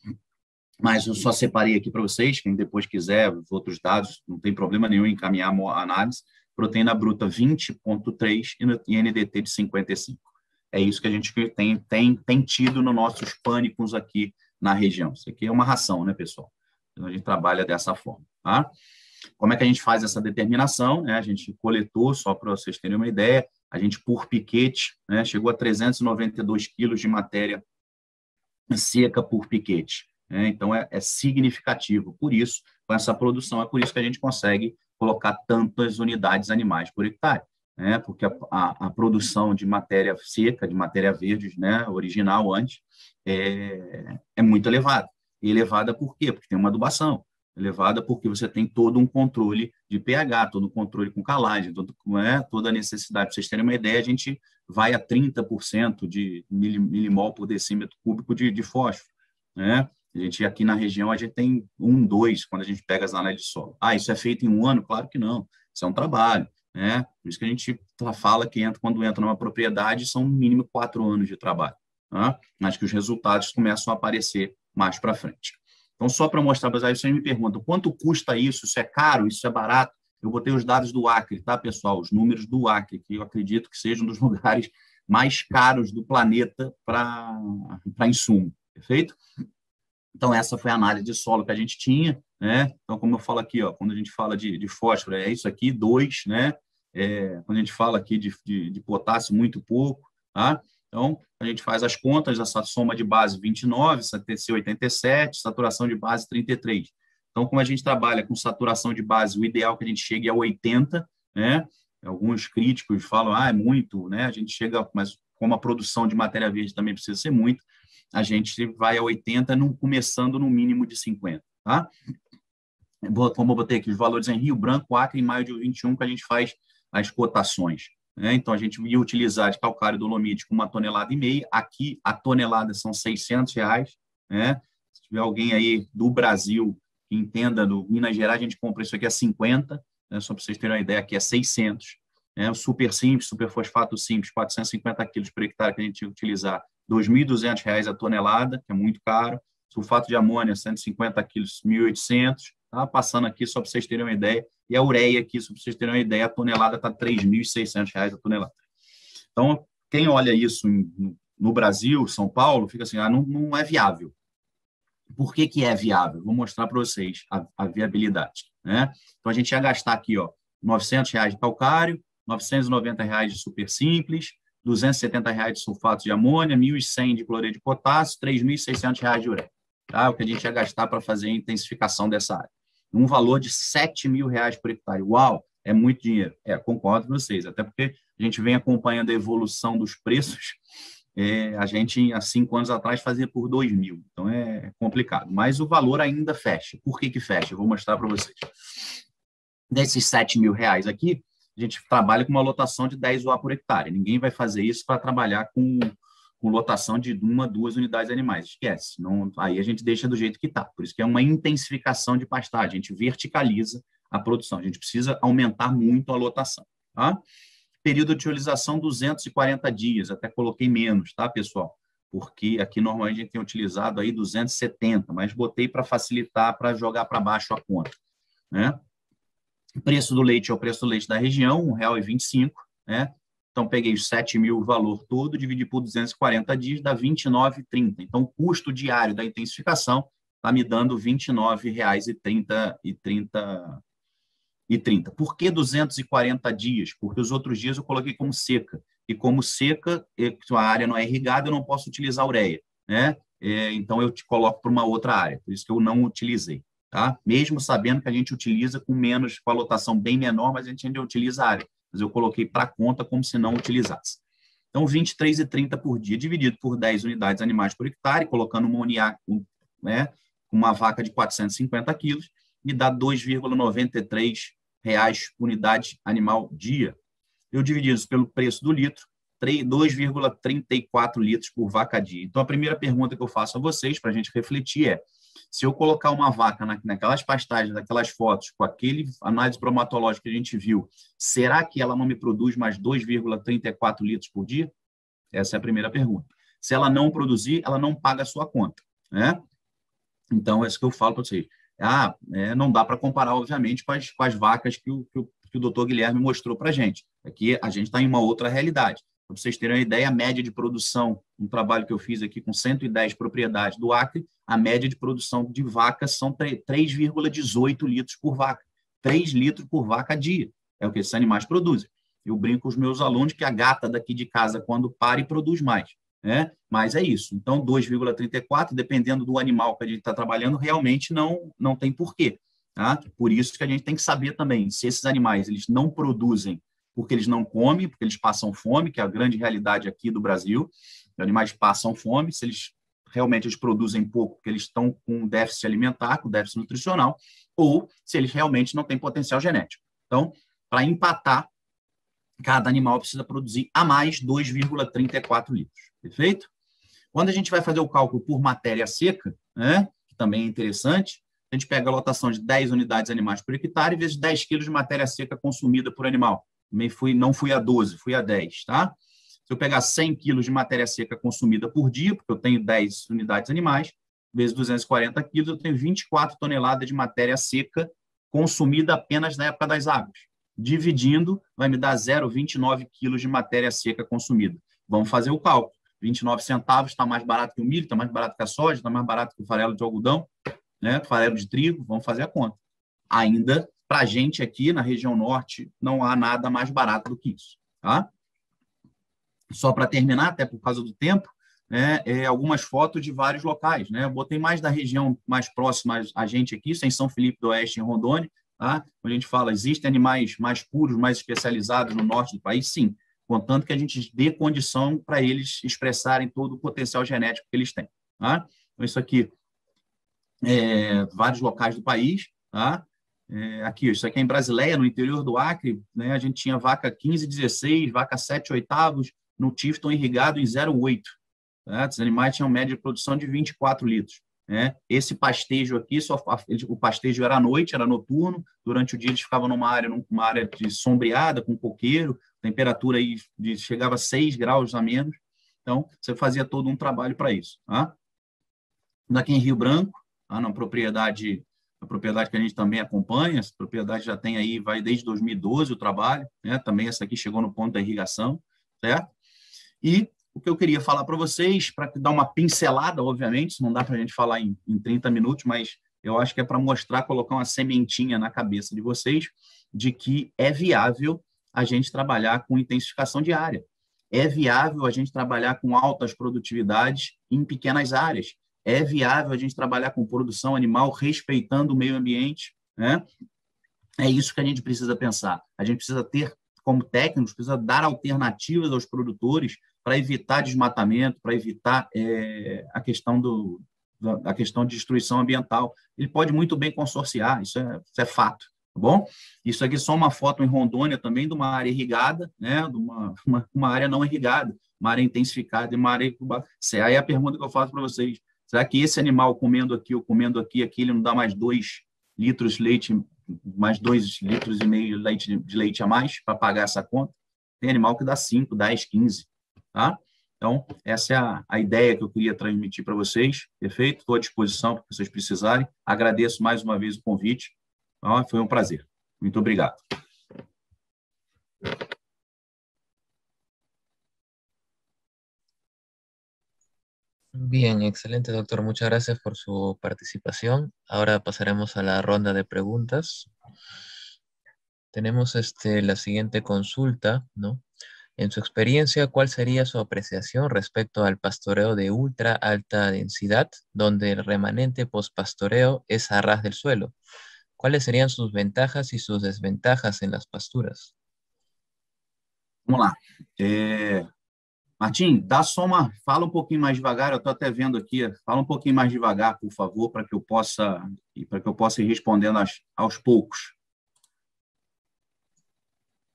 Mas eu só separei aqui para vocês, quem depois quiser outros dados, não tem problema nenhum encaminhar a análise. Proteína bruta 20.3 e NDT de 55. É isso que a gente tem, tem, tem tido nos nossos pânicos aqui na região. Isso aqui é uma ração, né, pessoal? Então, a gente trabalha dessa forma, tá? Como é que a gente faz essa determinação? Né? A gente coletou, só para vocês terem uma ideia, a gente, por piquete, né, chegou a 392 quilos de matéria seca por piquete. Né? Então, é, é significativo. Por isso, com essa produção, é por isso que a gente consegue colocar tantas unidades animais por hectare. Né, porque a, a, a, produção de matéria seca, de matéria verde, né, original antes, é, é muito elevada. E elevada por quê? Porque tem uma adubação elevada, porque você tem todo um controle de pH, todo um controle com calagem, todo, né, toda a necessidade. Para vocês terem uma ideia, a gente vai a 30% de milimol por decímetro cúbico de, de fósforo. Né? A gente aqui na região a gente tem um, dois quando a gente pega as análises de solo. Ah, isso é feito em um ano? Claro que não. Isso é um trabalho, né? Por isso que a gente fala que entra quando entra numa propriedade são no mínimo quatro anos de trabalho. Tá? Mas que os resultados começam a aparecer mais para frente. Então, só para mostrar, mas aí vocês me perguntam quanto custa isso, isso é caro, isso é barato. Eu botei os dados do Acre, tá, pessoal? Os números do Acre, que eu acredito que sejam um dos *laughs* lugares mais caros do planeta para insumo, perfeito? Então, essa foi a análise de solo que a gente tinha. Né? Então, como eu falo aqui, ó, quando a gente fala de, de fósforo, é isso aqui, dois, né? É, quando a gente fala aqui de, de, de potássio, muito pouco. Tá? Então, a gente faz as contas dessa soma de base 29, CTC 87, saturação de base 33. Então, como a gente trabalha com saturação de base, o ideal é que a gente chegue a 80, né? Alguns críticos falam, ah, é muito, né? A gente chega, mas como a produção de matéria verde também precisa ser muito, a gente vai a 80, não, começando no mínimo de 50, tá? Como eu botei aqui, os valores em Rio Branco, Acre em Maio de 21, que a gente faz as cotações. Né? Então, a gente ia utilizar de calcário dolomítico uma tonelada e meia. Aqui, a tonelada são 600 reais. Né? Se tiver alguém aí do Brasil que entenda, do Minas Gerais, a gente compra isso aqui a 50, né? só para vocês terem uma ideia, aqui é 600. Né? O super simples, super fosfato simples, 450 quilos por hectare que a gente ia utilizar, 2.200 reais a tonelada, que é muito caro. Sulfato de amônia, 150 quilos, 1.800 Tá? Passando aqui só para vocês terem uma ideia. E a ureia aqui, só para vocês terem uma ideia, a tonelada está R$ 3.600 a tonelada. Então, quem olha isso no Brasil, São Paulo, fica assim, ah, não, não é viável. Por que, que é viável? Vou mostrar para vocês a, a, viabilidade. Né? Então, a gente ia gastar aqui ó, R$ 900 de calcário, R$ 990 de super simples, R$ 270 reais de sulfato de amônia, R$ 1.100 de cloreto de potássio, R$ 3.600 de ureia. Tá? É o que a gente ia gastar para fazer a intensificação dessa área num valor de 7 mil reais por hectare. Uau, é muito dinheiro. É, concordo com vocês, até porque a gente vem acompanhando a evolução dos preços. *laughs* É, a gente, há cinco anos atrás, fazia por 2 mil, então é complicado. Mas o valor ainda fecha. Por que, que fecha? Eu vou mostrar para vocês. Desses 7 mil reais aqui, a gente trabalha com uma lotação de 10 UA por hectare. Ninguém vai fazer isso para trabalhar com com lotação de uma, duas unidades animais. Esquece. Não, aí a gente deixa do jeito que está. Por isso que é uma intensificação de pastagem. A gente verticaliza a produção. A gente precisa aumentar muito a lotação. Tá? Período de utilização 240 dias. Até coloquei menos, tá, pessoal? Porque aqui normalmente a gente tem utilizado aí 270, mas botei para facilitar, para jogar para baixo a conta. Né? Preço do leite é o preço do leite da região, R$ 1,25. Né? Então, peguei os 7 mil, o valor todo, dividi por 240 dias, dá 29,30. Então, o custo diário da intensificação está me dando R$ 29,30. E 30, e 30. Por que 240 dias? Porque os outros dias eu coloquei como seca. E como seca, é a área não é irrigada, eu não posso utilizar ureia. Né? É, então, eu te coloco para uma outra área. Por isso que eu não utilizei. Tá? Mesmo sabendo que a gente utiliza com menos, com a lotação bem menor, mas a gente ainda utiliza a área mas eu coloquei para conta como se não utilizasse. Então, 23,30 por dia, dividido por 10 unidades animais por hectare, colocando uma, unia, né, uma vaca de 450 quilos, me dá 2,93 reais unidade animal dia. Eu dividi isso pelo preço do litro, 2,34 litros por vaca dia. Então, a primeira pergunta que eu faço a vocês, para a gente refletir, é se eu colocar uma vaca na, naquelas pastagens, naquelas fotos, com aquele análise bromatológica que a gente viu, será que ela não me produz mais 2,34 litros por dia? Essa é a primeira pergunta. Se ela não produzir, ela não paga a sua conta. Né? Então, é isso que eu falo para vocês. Ah, é, não dá para comparar, obviamente, com as, com as vacas que o, que o, que o doutor Guilherme mostrou para a gente. Aqui a gente está em uma outra realidade. Para vocês terem uma ideia, a média de produção, um trabalho que eu fiz aqui com 110 propriedades do Acre, a média de produção de vaca são 3,18 litros por vaca. 3 litros por vaca a dia. É o que esses animais produzem. Eu brinco com os meus alunos que a gata daqui de casa, quando pare, produz mais. Né? Mas é isso. Então, 2,34, dependendo do animal que a gente está trabalhando, realmente não, não tem porquê. Tá? Por isso que a gente tem que saber também se esses animais eles não produzem porque eles não comem, porque eles passam fome, que é a grande realidade aqui do Brasil. Os animais passam fome, se eles realmente eles produzem pouco, porque eles estão com déficit alimentar, com déficit nutricional, ou se eles realmente não têm potencial genético. Então, para empatar, cada animal precisa produzir a mais 2,34 litros. Perfeito? Quando a gente vai fazer o cálculo por matéria seca, né, que também é interessante, a gente pega a lotação de 10 unidades animais por hectare vezes 10 quilos de matéria seca consumida por animal também fui, não fui a 12, fui a 10, tá? Se eu pegar 100 quilos de matéria seca consumida por dia, porque eu tenho 10 unidades animais, vezes 240 quilos, eu tenho 24 toneladas de matéria seca consumida apenas na época das águas. Dividindo, vai me dar 0,29 quilos de matéria seca consumida. Vamos fazer o cálculo. 29 centavos está mais barato que o milho, está mais barato que a soja, está mais barato que o farelo de algodão, né? farelo de trigo, vamos fazer a conta. Ainda para a gente aqui na região norte, não há nada mais barato do que isso. Tá? Só para terminar, até por causa do tempo, né, é, algumas fotos de vários locais. Né? Eu botei mais da região mais próxima a gente aqui, isso é em São Felipe do Oeste, em Rondônia, tá? onde a gente fala, existem animais mais puros, mais especializados no norte do país? Sim, contanto que a gente dê condição para eles expressarem todo o potencial genético que eles têm. Tá? Então, isso aqui, é, vários locais do país, tá? É, aqui, isso aqui é em Brasileia, no interior do Acre, né, a gente tinha vaca 15, 16, vaca 7 oitavos, no Tifton irrigado em 0,8. Né? Os animais tinham média de produção de 24 litros. Né? Esse pastejo aqui, só, o pastejo era à noite, era noturno, durante o dia eles ficavam numa área, numa área de sombreada, com coqueiro, temperatura aí de, chegava a 6 graus a menos, então você fazia todo um trabalho para isso. Tá? Daqui em Rio Branco, tá? na propriedade a propriedade que a gente também acompanha, essa propriedade já tem aí, vai desde 2012 o trabalho, né? também essa aqui chegou no ponto da irrigação, certo? E o que eu queria falar para vocês, para dar uma pincelada, obviamente, não dá para a gente falar em, em 30 minutos, mas eu acho que é para mostrar, colocar uma sementinha na cabeça de vocês, de que é viável a gente trabalhar com intensificação de área. É viável a gente trabalhar com altas produtividades em pequenas áreas é viável a gente trabalhar com produção animal respeitando o meio ambiente, né? É isso que a gente precisa pensar. A gente precisa ter, como técnicos, precisa dar alternativas aos produtores para evitar desmatamento, para evitar é, a questão do a questão de destruição ambiental. Ele pode muito bem consorciar, isso é, isso é fato, tá bom? Isso aqui é só uma foto em Rondônia também de uma área irrigada, né? De uma, uma, uma área não irrigada, uma área intensificada e uma área incubada. é a pergunta que eu faço para vocês Será que esse animal comendo aqui ou comendo aqui, aqui, ele não dá mais dois litros de leite, mais dois litros e meio de leite, de leite a mais para pagar essa conta? Tem animal que dá 5, 10, 15, tá? Então, essa é a, a ideia que eu queria transmitir para vocês, perfeito? Estou à disposição para vocês precisarem. Agradeço mais uma vez o convite. foi um prazer. Muito obrigado. Bien, excelente, doctor. Muchas gracias por su participación. Ahora pasaremos a la ronda de preguntas. Tenemos este, la siguiente consulta, ¿no? En su experiencia, ¿cuál sería su apreciación respecto al pastoreo de ultra alta densidad, donde el remanente pastoreo es a ras del suelo? ¿Cuáles serían sus ventajas y sus desventajas en las pasturas? Vamos Martim, dá só uma. Fala um pouquinho mais devagar, eu estou até vendo aqui. Fala um pouquinho mais devagar, por favor, para que eu possa para que eu possa ir respondendo aos, aos poucos.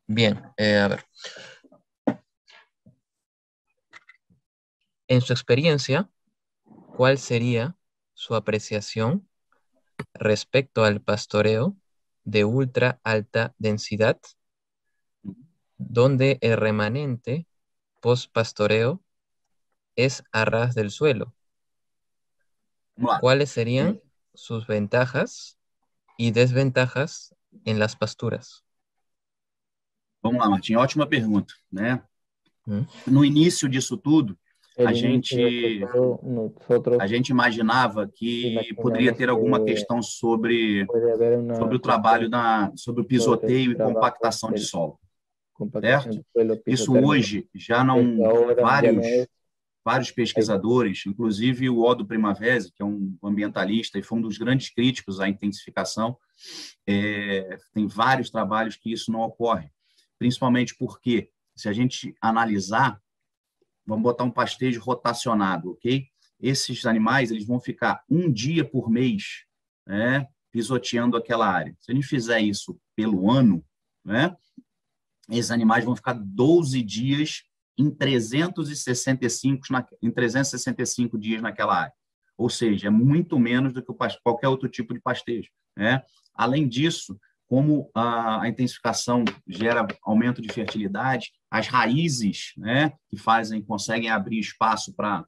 Bem, é, a ver. Em sua experiência, qual seria sua apreciação, respecto ao pastoreo de ultra alta densidade, onde é remanente post-pastoreo es a ras del suelo. Bueno. ¿Cuáles serían sus ventajas e desventajas em las pasturas? Vamos lá, Martim, ótima pergunta, né? Hum? No início disso tudo, a gente, a gente imaginava que poderia ter alguma questão sobre, sobre o trabalho, na, sobre o pisoteio e compactação de solo certo? Isso hoje já não é vários vários pesquisadores, inclusive o Odo Primavesi, que é um ambientalista e foi um dos grandes críticos à intensificação, é, tem vários trabalhos que isso não ocorre, principalmente porque se a gente analisar, vamos botar um pastejo rotacionado, ok? Esses animais eles vão ficar um dia por mês, né, pisoteando aquela área. Se a gente fizer isso pelo ano, né, esses animais vão ficar 12 dias em 365, na, em 365 dias naquela área. Ou seja, é muito menos do que qualquer outro tipo de pastejo. Né? Além disso, como a, intensificação gera aumento de fertilidade, as raízes né, que fazem, conseguem abrir espaço para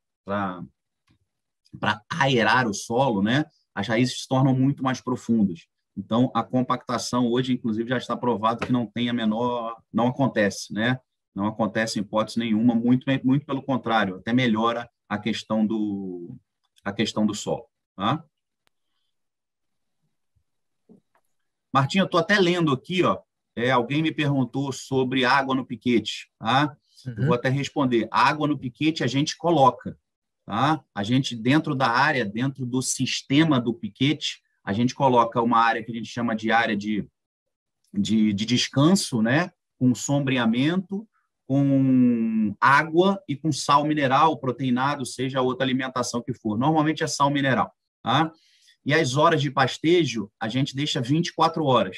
aerar o solo, né, as raízes se tornam muito mais profundas. Então, a compactação hoje, inclusive, já está provado que não tem a menor, não acontece, né? Não acontece em hipótese nenhuma, muito, muito pelo contrário, até melhora a questão do, a questão do solo. Tá? Martinho, eu estou até lendo aqui, ó. É, alguém me perguntou sobre água no piquete. Tá? Uhum. vou até responder. água no piquete a gente coloca. Tá? A gente, dentro da área, dentro do sistema do piquete, a gente coloca uma área que a gente chama de área de, de, de descanso, né? com sombreamento, com água e com sal mineral, proteinado, seja a outra alimentação que for. Normalmente é sal mineral. Tá? E as horas de pastejo, a gente deixa 24 horas.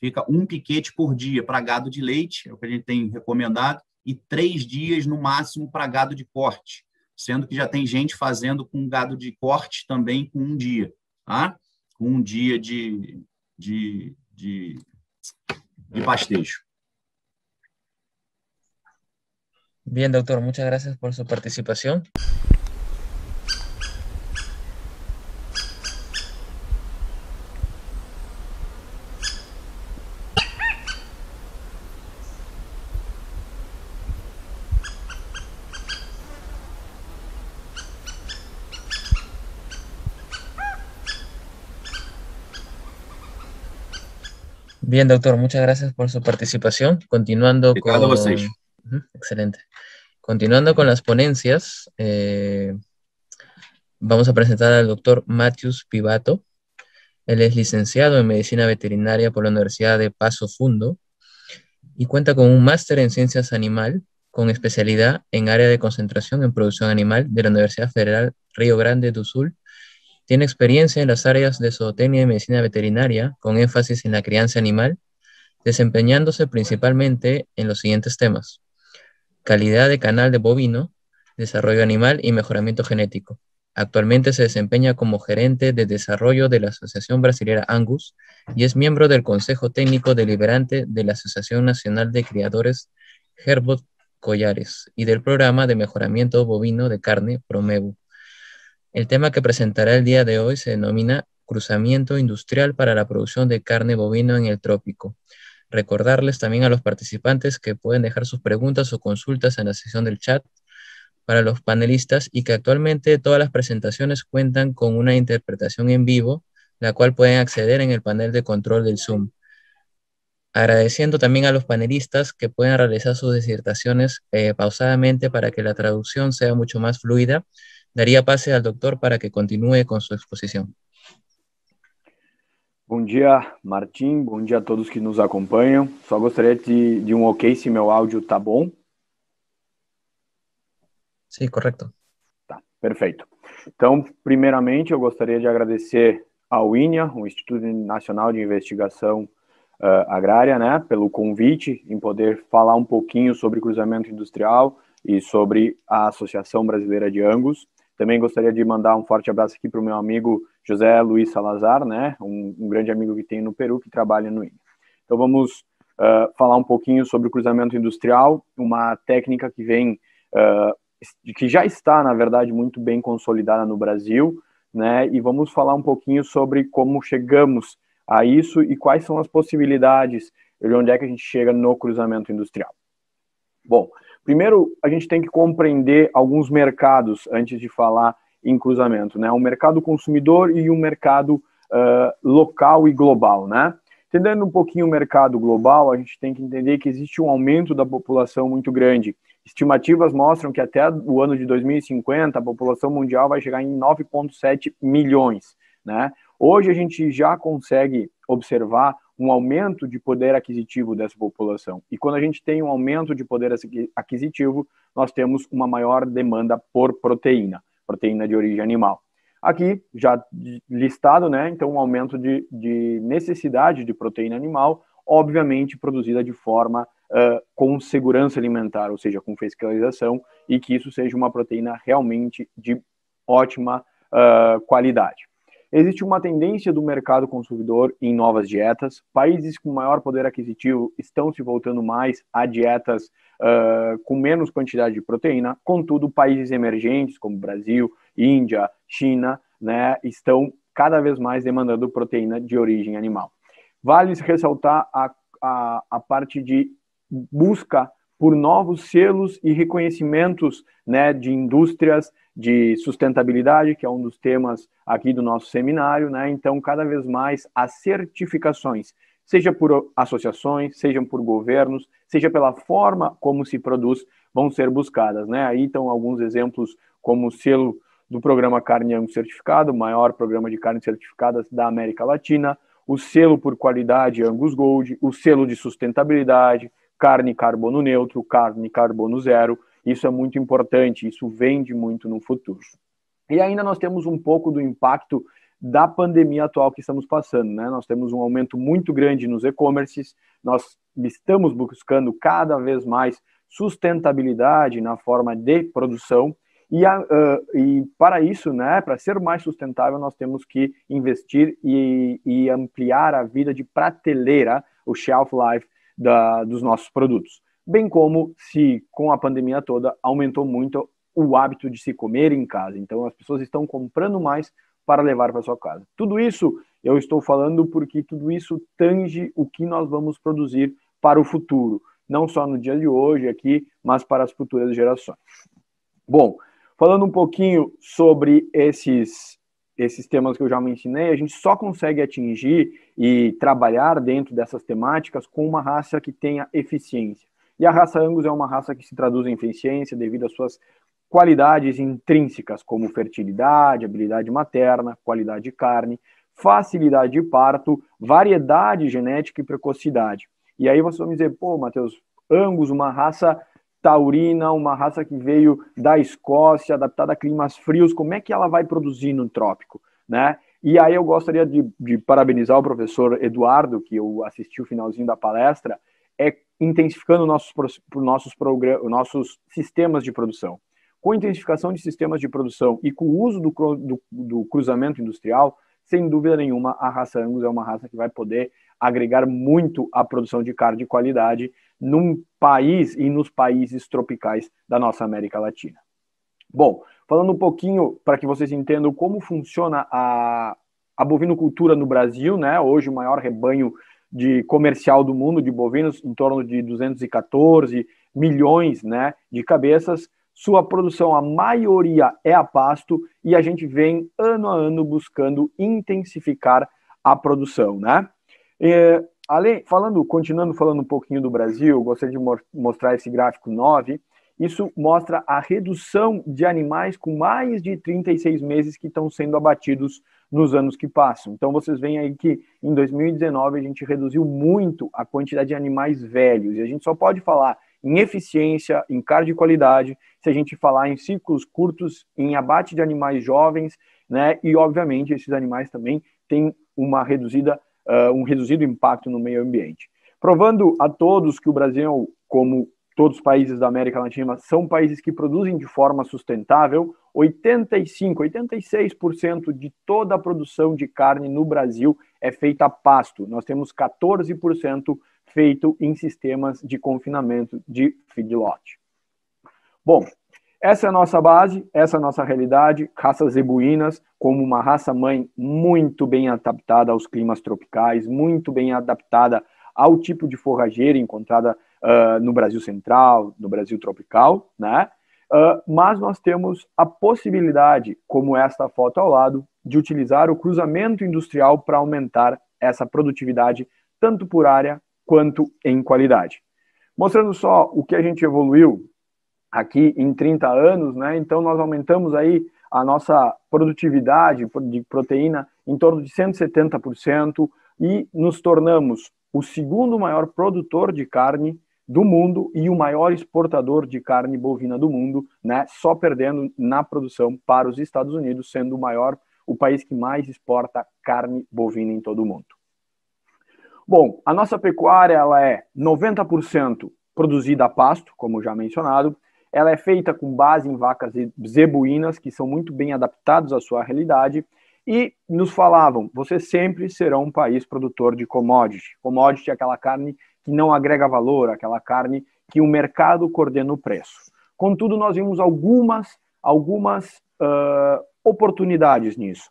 Fica um piquete por dia para gado de leite, é o que a gente tem recomendado, e três dias no máximo para gado de corte, sendo que já tem gente fazendo com gado de corte também com um dia. Tá? com um dia de, de, de, de pastejo. Bien, doctor, muchas gracias por su participación. Bien, doctor, muchas gracias por su participación. Continuando con... excelente. Continuando con las ponencias, eh, vamos a presentar al doctor Matius Pivato. Él es licenciado en Medicina Veterinaria por la Universidad de Paso Fundo y cuenta con un máster en Ciencias Animal con especialidad en área de concentración en producción animal de la Universidad Federal Río Grande do Sul tiene experiencia en las áreas de zootecnia y medicina veterinaria, con énfasis en la crianza animal, desempeñándose principalmente en los siguientes temas. Calidad de canal de bovino, desarrollo animal y mejoramiento genético. Actualmente se desempeña como gerente de desarrollo de la Asociación Brasilera Angus y es miembro del Consejo Técnico Deliberante de la Asociación Nacional de Criadores Herbot Collares y del Programa de Mejoramiento Bovino de Carne Promebu. El tema que presentará el día de hoy se denomina Cruzamiento Industrial para la Producción de Carne Bovino en el Trópico. Recordarles también a los participantes que pueden dejar sus preguntas o consultas en la sesión del chat para los panelistas y que actualmente todas las presentaciones cuentan con una interpretación en vivo, la cual pueden acceder en el panel de control del Zoom. Agradeciendo también a los panelistas que pueden realizar sus disertaciones eh, pausadamente para que la traducción sea mucho más fluida daría pase al doctor para que continúe con su exposición. Bom dia, Martim. Bom dia a todos que nos acompanham. Só gostaria de, de um ok se meu áudio tá bom. Sim, sí, correto. Tá, perfeito. Então, primeiramente, eu gostaria de agradecer ao INIA, o Instituto Nacional de Investigação uh, Agrária, né, pelo convite em poder falar um pouquinho sobre cruzamento industrial e sobre a Associação Brasileira de Angus. Também gostaria de mandar um forte abraço aqui para o meu amigo José Luiz Salazar, né? Um, um, grande amigo que tem no Peru que trabalha no INE. Então vamos uh, falar um pouquinho sobre o cruzamento industrial, uma técnica que vem, uh, que já está na verdade muito bem consolidada no Brasil, né? E vamos falar um pouquinho sobre como chegamos a isso e quais são as possibilidades de onde é que a gente chega no cruzamento industrial. Bom, Primeiro, a gente tem que compreender alguns mercados antes de falar em cruzamento, né? Um mercado consumidor e um mercado uh, local e global, né? Entendendo um pouquinho o mercado global, a gente tem que entender que existe um aumento da população muito grande. Estimativas mostram que até o ano de 2050 a população mundial vai chegar em 9,7 milhões. Né? Hoje a gente já consegue observar um aumento de poder aquisitivo dessa população. E quando a gente tem um aumento de poder aquisitivo, nós temos uma maior demanda por proteína, proteína de origem animal. Aqui, já listado, né? Então, um aumento de, de necessidade de proteína animal, obviamente produzida de forma uh, com segurança alimentar, ou seja, com fiscalização, e que isso seja uma proteína realmente de ótima uh, qualidade. Existe uma tendência do mercado consumidor em novas dietas. Países com maior poder aquisitivo estão se voltando mais a dietas uh, com menos quantidade de proteína. Contudo, países emergentes como Brasil, Índia, China, né, estão cada vez mais demandando proteína de origem animal. Vale ressaltar a, a, a parte de busca por novos selos e reconhecimentos né, de indústrias de sustentabilidade, que é um dos temas aqui do nosso seminário, né? Então, cada vez mais as certificações, seja por associações, sejam por governos, seja pela forma como se produz, vão ser buscadas, né? Aí estão alguns exemplos como o selo do programa Carne Angus Certificado, o maior programa de carne certificadas da América Latina, o selo por qualidade Angus Gold, o selo de sustentabilidade, carne carbono neutro, carne carbono zero, isso é muito importante, isso vende muito no futuro. E ainda nós temos um pouco do impacto da pandemia atual que estamos passando, né? Nós temos um aumento muito grande nos e-commerces, nós estamos buscando cada vez mais sustentabilidade na forma de produção e, a, uh, ah, e para isso, né, para ser mais sustentável, nós temos que investir e, e ampliar a vida de prateleira, o shelf life da, dos nossos produtos bem como se com a pandemia toda aumentou muito o hábito de se comer em casa. Então as pessoas estão comprando mais para levar para sua casa. Tudo isso eu estou falando porque tudo isso tange o que nós vamos produzir para o futuro, não só no dia de hoje aqui, mas para as futuras gerações. Bom, falando um pouquinho sobre esses esses temas que eu já mencionei, a gente só consegue atingir e trabalhar dentro dessas temáticas com uma raça que tenha eficiência. E a raça Angus é uma raça que se traduz em eficiência devido às suas qualidades intrínsecas, como fertilidade, habilidade materna, qualidade de carne, facilidade de parto, variedade genética e precocidade. E aí vocês vão dizer, pô, Matheus, Angus, uma raça taurina, uma raça que veio da Escócia, adaptada a climas frios, como é que ela vai produzir no trópico, né? E aí eu gostaria de, de parabenizar o professor Eduardo, que eu assisti o finalzinho da palestra, é intensificando nossos, nossos, nossos sistemas de produção. Com a intensificação de sistemas de produção e com o uso do, do, do cruzamento industrial, sem dúvida nenhuma, a raça Angus é uma raça que vai poder agregar muito à produção de carne de qualidade num país e nos países tropicais da nossa América Latina. Bom, falando um pouquinho para que vocês entendam como funciona a, a bovinocultura no Brasil, né? Hoje o maior rebanho de comercial do mundo de bovinos, em torno de 214 milhões né, de cabeças. Sua produção, a maioria é a pasto, e a gente vem ano a ano buscando intensificar a produção. Né? E, é, além, falando, continuando falando um pouquinho do Brasil, gostaria de mostrar esse gráfico 9. Isso mostra a redução de animais com mais de 36 meses que estão sendo abatidos nos anos que passam. Então vocês veem aí que em 2019 a gente reduziu muito a quantidade de animais velhos e a gente só pode falar em eficiência, em carga de qualidade, se a gente falar em ciclos curtos, em abate de animais jovens, né? E obviamente esses animais também têm uma reduzida, uh, um reduzido impacto no meio ambiente. Provando a todos que o Brasil, como todos os países da América Latina, são países que produzem de forma sustentável, 85, 86% de toda a produção de carne no Brasil é feita a pasto. Nós temos 14% feito em sistemas de confinamento de feedlot. Bom, essa é a nossa base, essa é a nossa realidade. Raças zebuínas, como uma raça mãe muito bem adaptada aos climas tropicais, muito bem adaptada ao tipo de forrageira encontrada uh, no Brasil central, no Brasil tropical, né? Uh, mas nós temos a possibilidade, como esta foto ao lado, de utilizar o cruzamento industrial para aumentar essa produtividade, tanto por área quanto em qualidade. Mostrando só o que a gente evoluiu aqui em 30 anos, né? Então nós aumentamos aí a nossa produtividade de proteína em torno de 170% e nos tornamos o segundo maior produtor de carne do mundo e o maior exportador de carne bovina do mundo, né? Só perdendo na produção para os Estados Unidos, sendo o maior, o país que mais exporta carne bovina em todo o mundo. Bom, a nossa pecuária ela é 90% produzida a pasto, como já mencionado. Ela é feita com base em vacas zebuínas que são muito bem adaptados à sua realidade e nos falavam: vocês sempre serão um país produtor de commodity. Commodity é aquela carne que não agrega valor, aquela carne que o mercado coordena o preço. Contudo, nós vimos algumas, algumas uh, oportunidades nisso.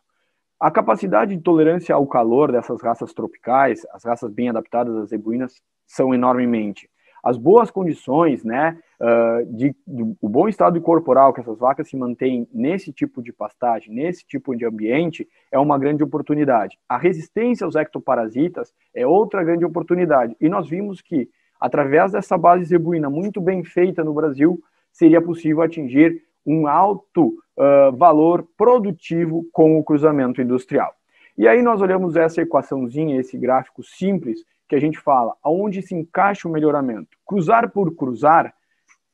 A capacidade de tolerância ao calor dessas raças tropicais, as raças bem adaptadas às zebuínas, são enormemente as boas condições, né, uh, de, o bom estado corporal que essas vacas se mantêm nesse tipo de pastagem, nesse tipo de ambiente, é uma grande oportunidade. A resistência aos ectoparasitas é outra grande oportunidade. E nós vimos que, através dessa base zebuína muito bem feita no Brasil, seria possível atingir um alto uh, valor produtivo com o cruzamento industrial. E aí nós olhamos essa equaçãozinha, esse gráfico simples, que a gente fala, aonde se encaixa o melhoramento. Cruzar por cruzar,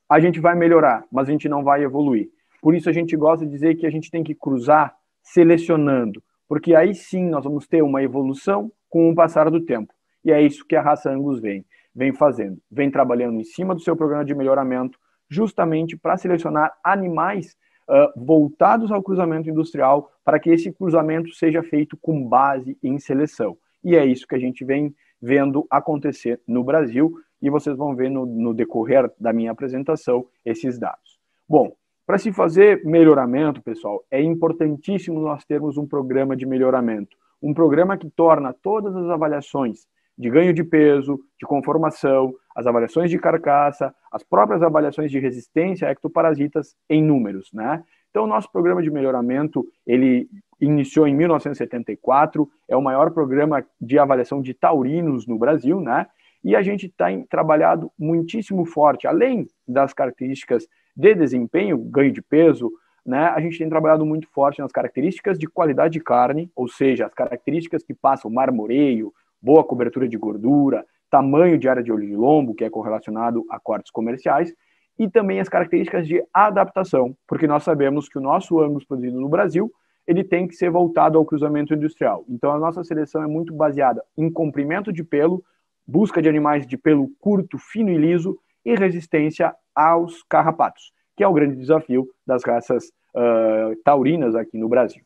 a gente vai melhorar, mas a gente não vai evoluir. Por isso a gente gosta de dizer que a gente tem que cruzar selecionando, porque aí sim nós vamos ter uma evolução com o passar do tempo. E é isso que a raça Angus vem, vem fazendo, vem trabalhando em cima do seu programa de melhoramento, justamente para selecionar animais uh, voltados ao cruzamento industrial, para que esse cruzamento seja feito com base em seleção. E é isso que a gente vem vendo acontecer no Brasil e vocês vão ver no, no decorrer da minha apresentação esses dados. Bom, para se fazer melhoramento, pessoal, é importantíssimo nós termos um programa de melhoramento, um programa que torna todas as avaliações de ganho de peso, de conformação, as avaliações de carcaça, as próprias avaliações de resistência a ectoparasitas em números, né? Então, o nosso programa de melhoramento, ele iniciou em 1974, é o maior programa de avaliação de taurinos no Brasil, né? E a gente tem tá trabalhado muitíssimo forte, além das características de desempenho, ganho de peso, né? A gente tem trabalhado muito forte nas características de qualidade de carne, ou seja, as características que passam marmoreio, boa cobertura de gordura, tamanho de área de olho de lombo, que é correlacionado a cortes comerciais, e também as características de adaptação, porque nós sabemos que o nosso ângulo produzido no Brasil ele tem que ser voltado ao cruzamento industrial. Então, a nossa seleção é muito baseada em comprimento de pelo, busca de animais de pelo curto, fino e liso e resistência aos carrapatos, que é o grande desafio das raças uh, taurinas aqui no Brasil.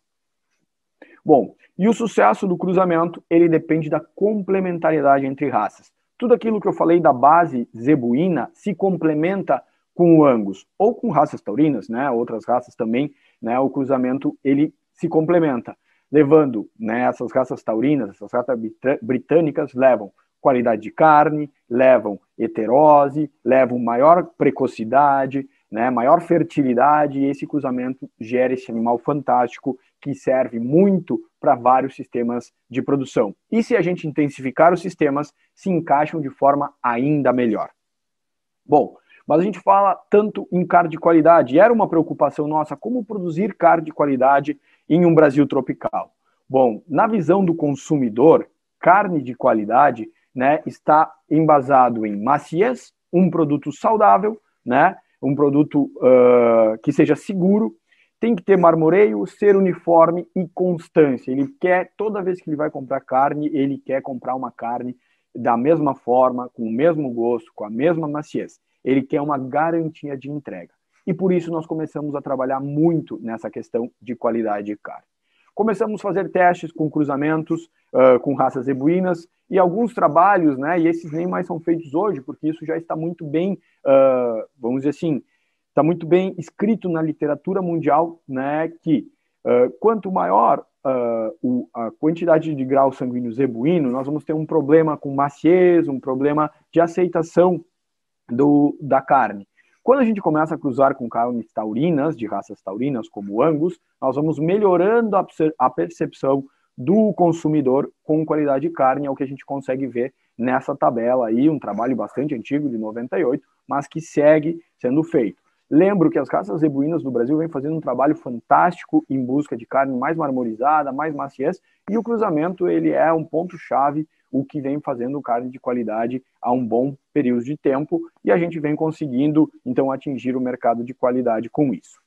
Bom, e o sucesso do cruzamento, ele depende da complementariedade entre raças. Tudo aquilo que eu falei da base zebuína se complementa com o Angus ou com raças taurinas, né, outras raças também, né, o cruzamento ele se complementa, levando né, essas raças taurinas, essas raças britânicas, levam qualidade de carne, levam heterose, levam maior precocidade, né, maior fertilidade, e esse cruzamento gera esse animal fantástico que serve muito para vários sistemas de produção. E se a gente intensificar os sistemas, se encaixam de forma ainda melhor. Bom, mas a gente fala tanto em carne de qualidade, era uma preocupação nossa como produzir carne de qualidade em um Brasil tropical? Bom, na visão do consumidor, carne de qualidade né, está embasado em maciez, um produto saudável, né, um produto uh, que seja seguro, tem que ter marmoreio, ser uniforme e constância. Ele quer, toda vez que ele vai comprar carne, ele quer comprar uma carne da mesma forma, com o mesmo gosto, com a mesma maciez. Ele quer uma garantia de entrega e por isso nós começamos a trabalhar muito nessa questão de qualidade de carne. Começamos a fazer testes com cruzamentos uh, com raças zebuínas e alguns trabalhos, né? E esses nem mais são feitos hoje, porque isso já está muito bem, uh, vamos dizer assim, está muito bem escrito na literatura mundial, né? Que uh, quanto maior Uh, o, a quantidade de grau sanguíneo zebuíno, nós vamos ter um problema com maciez, um problema de aceitação do, da carne. Quando a gente começa a cruzar com carnes taurinas, de raças taurinas, como Angus, nós vamos melhorando a percepção do consumidor com qualidade de carne, é o que a gente consegue ver nessa tabela aí, um trabalho bastante antigo, de 98, mas que segue sendo feito. Lembro que as caças zebuínas do Brasil vêm fazendo um trabalho fantástico em busca de carne mais marmorizada, mais maciez, e o cruzamento ele é um ponto chave, o que vem fazendo carne de qualidade há um bom período de tempo, e a gente vem conseguindo então atingir o mercado de qualidade com isso.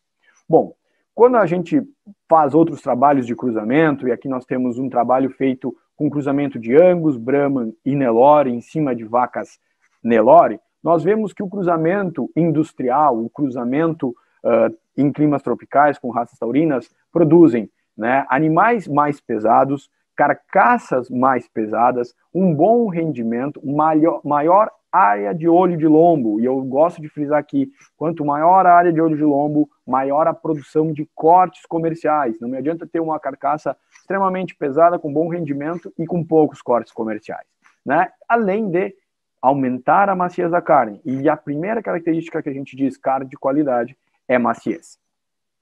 Bom, quando a gente faz outros trabalhos de cruzamento, e aqui nós temos um trabalho feito com cruzamento de Angus, Brahman e Nelore em cima de vacas Nelore, nós vemos que o cruzamento industrial, o cruzamento uh, em climas tropicais com raças taurinas, produzem né, animais mais pesados, carcaças mais pesadas, um bom rendimento, maior, maior área de olho de lombo. E eu gosto de frisar aqui: quanto maior a área de olho de lombo, maior a produção de cortes comerciais. Não me adianta ter uma carcaça extremamente pesada, com bom rendimento e com poucos cortes comerciais. Né? Além de aumentar a maciez da carne. E a primeira característica que a gente diz carne de qualidade é maciez.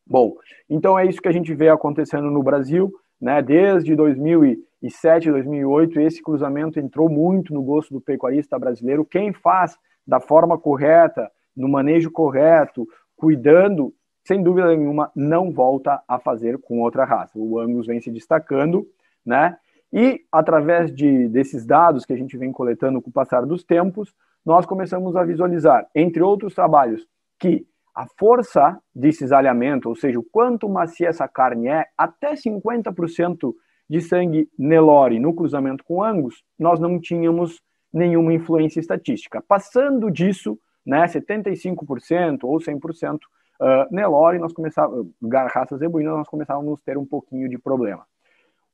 Bom, então é isso que a gente vê acontecendo no Brasil, né? Desde 2007, 2008, esse cruzamento entrou muito no gosto do pecuarista brasileiro. Quem faz da forma correta, no manejo correto, cuidando, sem dúvida nenhuma, não volta a fazer com outra raça. O Angus vem se destacando, né? E, através de, desses dados que a gente vem coletando com o passar dos tempos, nós começamos a visualizar, entre outros trabalhos, que a força de cisalhamento, ou seja, o quanto macia essa carne é, até 50% de sangue Nelore no cruzamento com Angus, nós não tínhamos nenhuma influência estatística. Passando disso, né, 75% ou 100% uh, ah, Nelore, nós começávamos, garraças zebuínas, nós começávamos a ter um pouquinho de problema.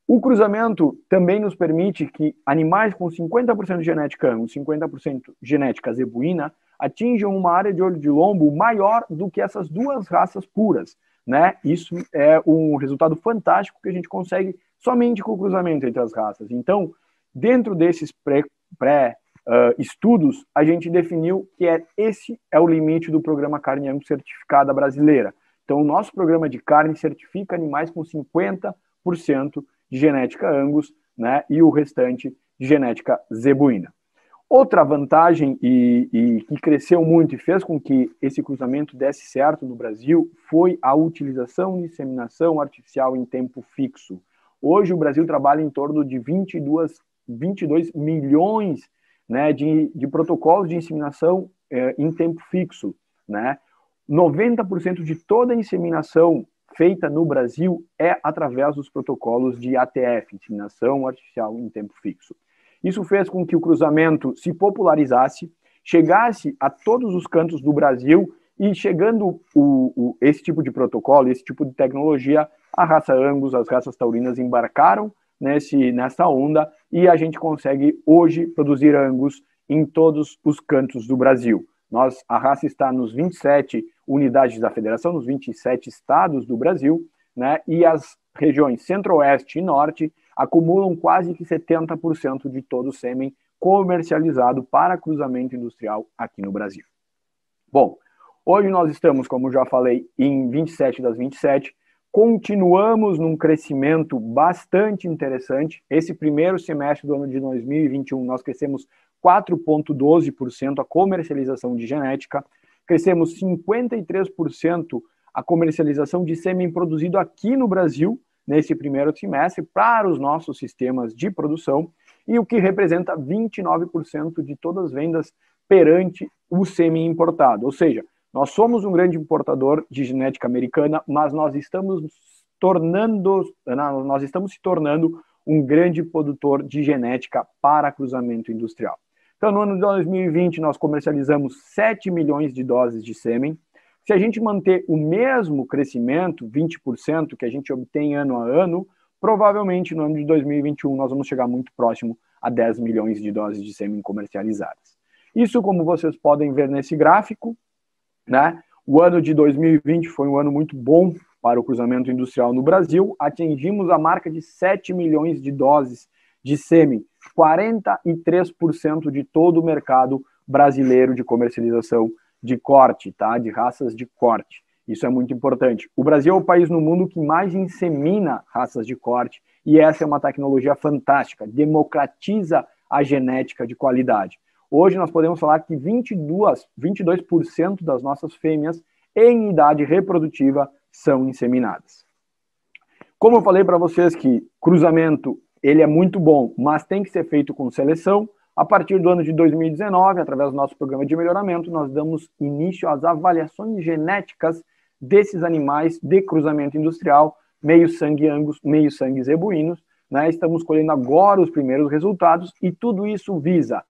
O cruzamento também nos permite que animais com 50% de genética ângulo, 50% genética zebuína, atinjam uma área de olho de lombo maior do que essas duas raças puras. Né? Isso é um resultado fantástico que a gente consegue somente com o cruzamento entre as raças. Então, dentro desses pré-estudos, pré, uh, a gente definiu que é, esse é o limite do programa Carne Ângulo Certificada Brasileira. Então, o nosso programa de carne certifica animais com 50% de genética Angus né, e o restante de genética zebuína. Outra vantagem e, e, que cresceu muito e fez com que esse cruzamento desse certo no Brasil foi a utilização de inseminação artificial em tempo fixo. Hoje o Brasil trabalha em torno de 22, 22 milhões né, de, de, protocolos de inseminação eh, em tempo fixo. Né? 90% de toda a inseminação feita no Brasil é através dos protocolos de ATF, inseminação artificial em tempo fixo. Isso fez com que o cruzamento se popularizasse, chegasse a todos os cantos do Brasil e chegando o, o, esse tipo de protocolo, esse tipo de tecnologia, a raça Angus, as raças taurinas embarcaram nesse, nessa onda e a gente consegue hoje produzir Angus em todos os cantos do Brasil. Nós, a raça está nos 27 unidades da federação nos 27 estados do Brasil, né, e as regiões centro-oeste e norte acumulam quase que 70% de todo o sêmen comercializado para cruzamento industrial aqui no Brasil. Bom, hoje nós estamos, como já falei, em 27 das 27, continuamos num crescimento bastante interessante. Esse primeiro semestre do ano de 2021, nós crescemos 4,12% a comercialização de genética Crescemos 53% a comercialização de sêmen produzido aqui no Brasil nesse primeiro semestre para os nossos sistemas de produção, e o que representa 29% de todas as vendas perante o sêmen importado. Ou seja, nós somos um grande importador de genética americana, mas nós estamos tornando, nós estamos se tornando um grande produtor de genética para cruzamento industrial. Então, no ano de 2020, nós comercializamos 7 milhões de doses de sêmen. Se a gente manter o mesmo crescimento, 20%, que a gente obtém ano a ano, provavelmente no ano de 2021 nós vamos chegar muito próximo a 10 milhões de doses de sêmen comercializadas. Isso, como vocês podem ver nesse gráfico, né? O ano de 2020 foi um ano muito bom para o cruzamento industrial no Brasil. Atingimos a marca de 7 milhões de doses de sêmen, 43% de todo o mercado brasileiro de comercialização de corte, tá? De raças de corte. Isso é muito importante. O Brasil é o país no mundo que mais insemina raças de corte e essa é uma tecnologia fantástica, democratiza a genética de qualidade. Hoje nós podemos falar que 22, 22% das nossas fêmeas em idade reprodutiva são inseminadas. Como eu falei para vocês que cruzamento ele é muito bom, mas tem que ser feito com seleção. A partir do ano de 2019, através do nosso programa de melhoramento, nós damos início às avaliações genéticas desses animais de cruzamento industrial, meio sangue angus, meio sangue zebuínos. Né? Estamos colhendo agora os primeiros resultados e tudo isso visa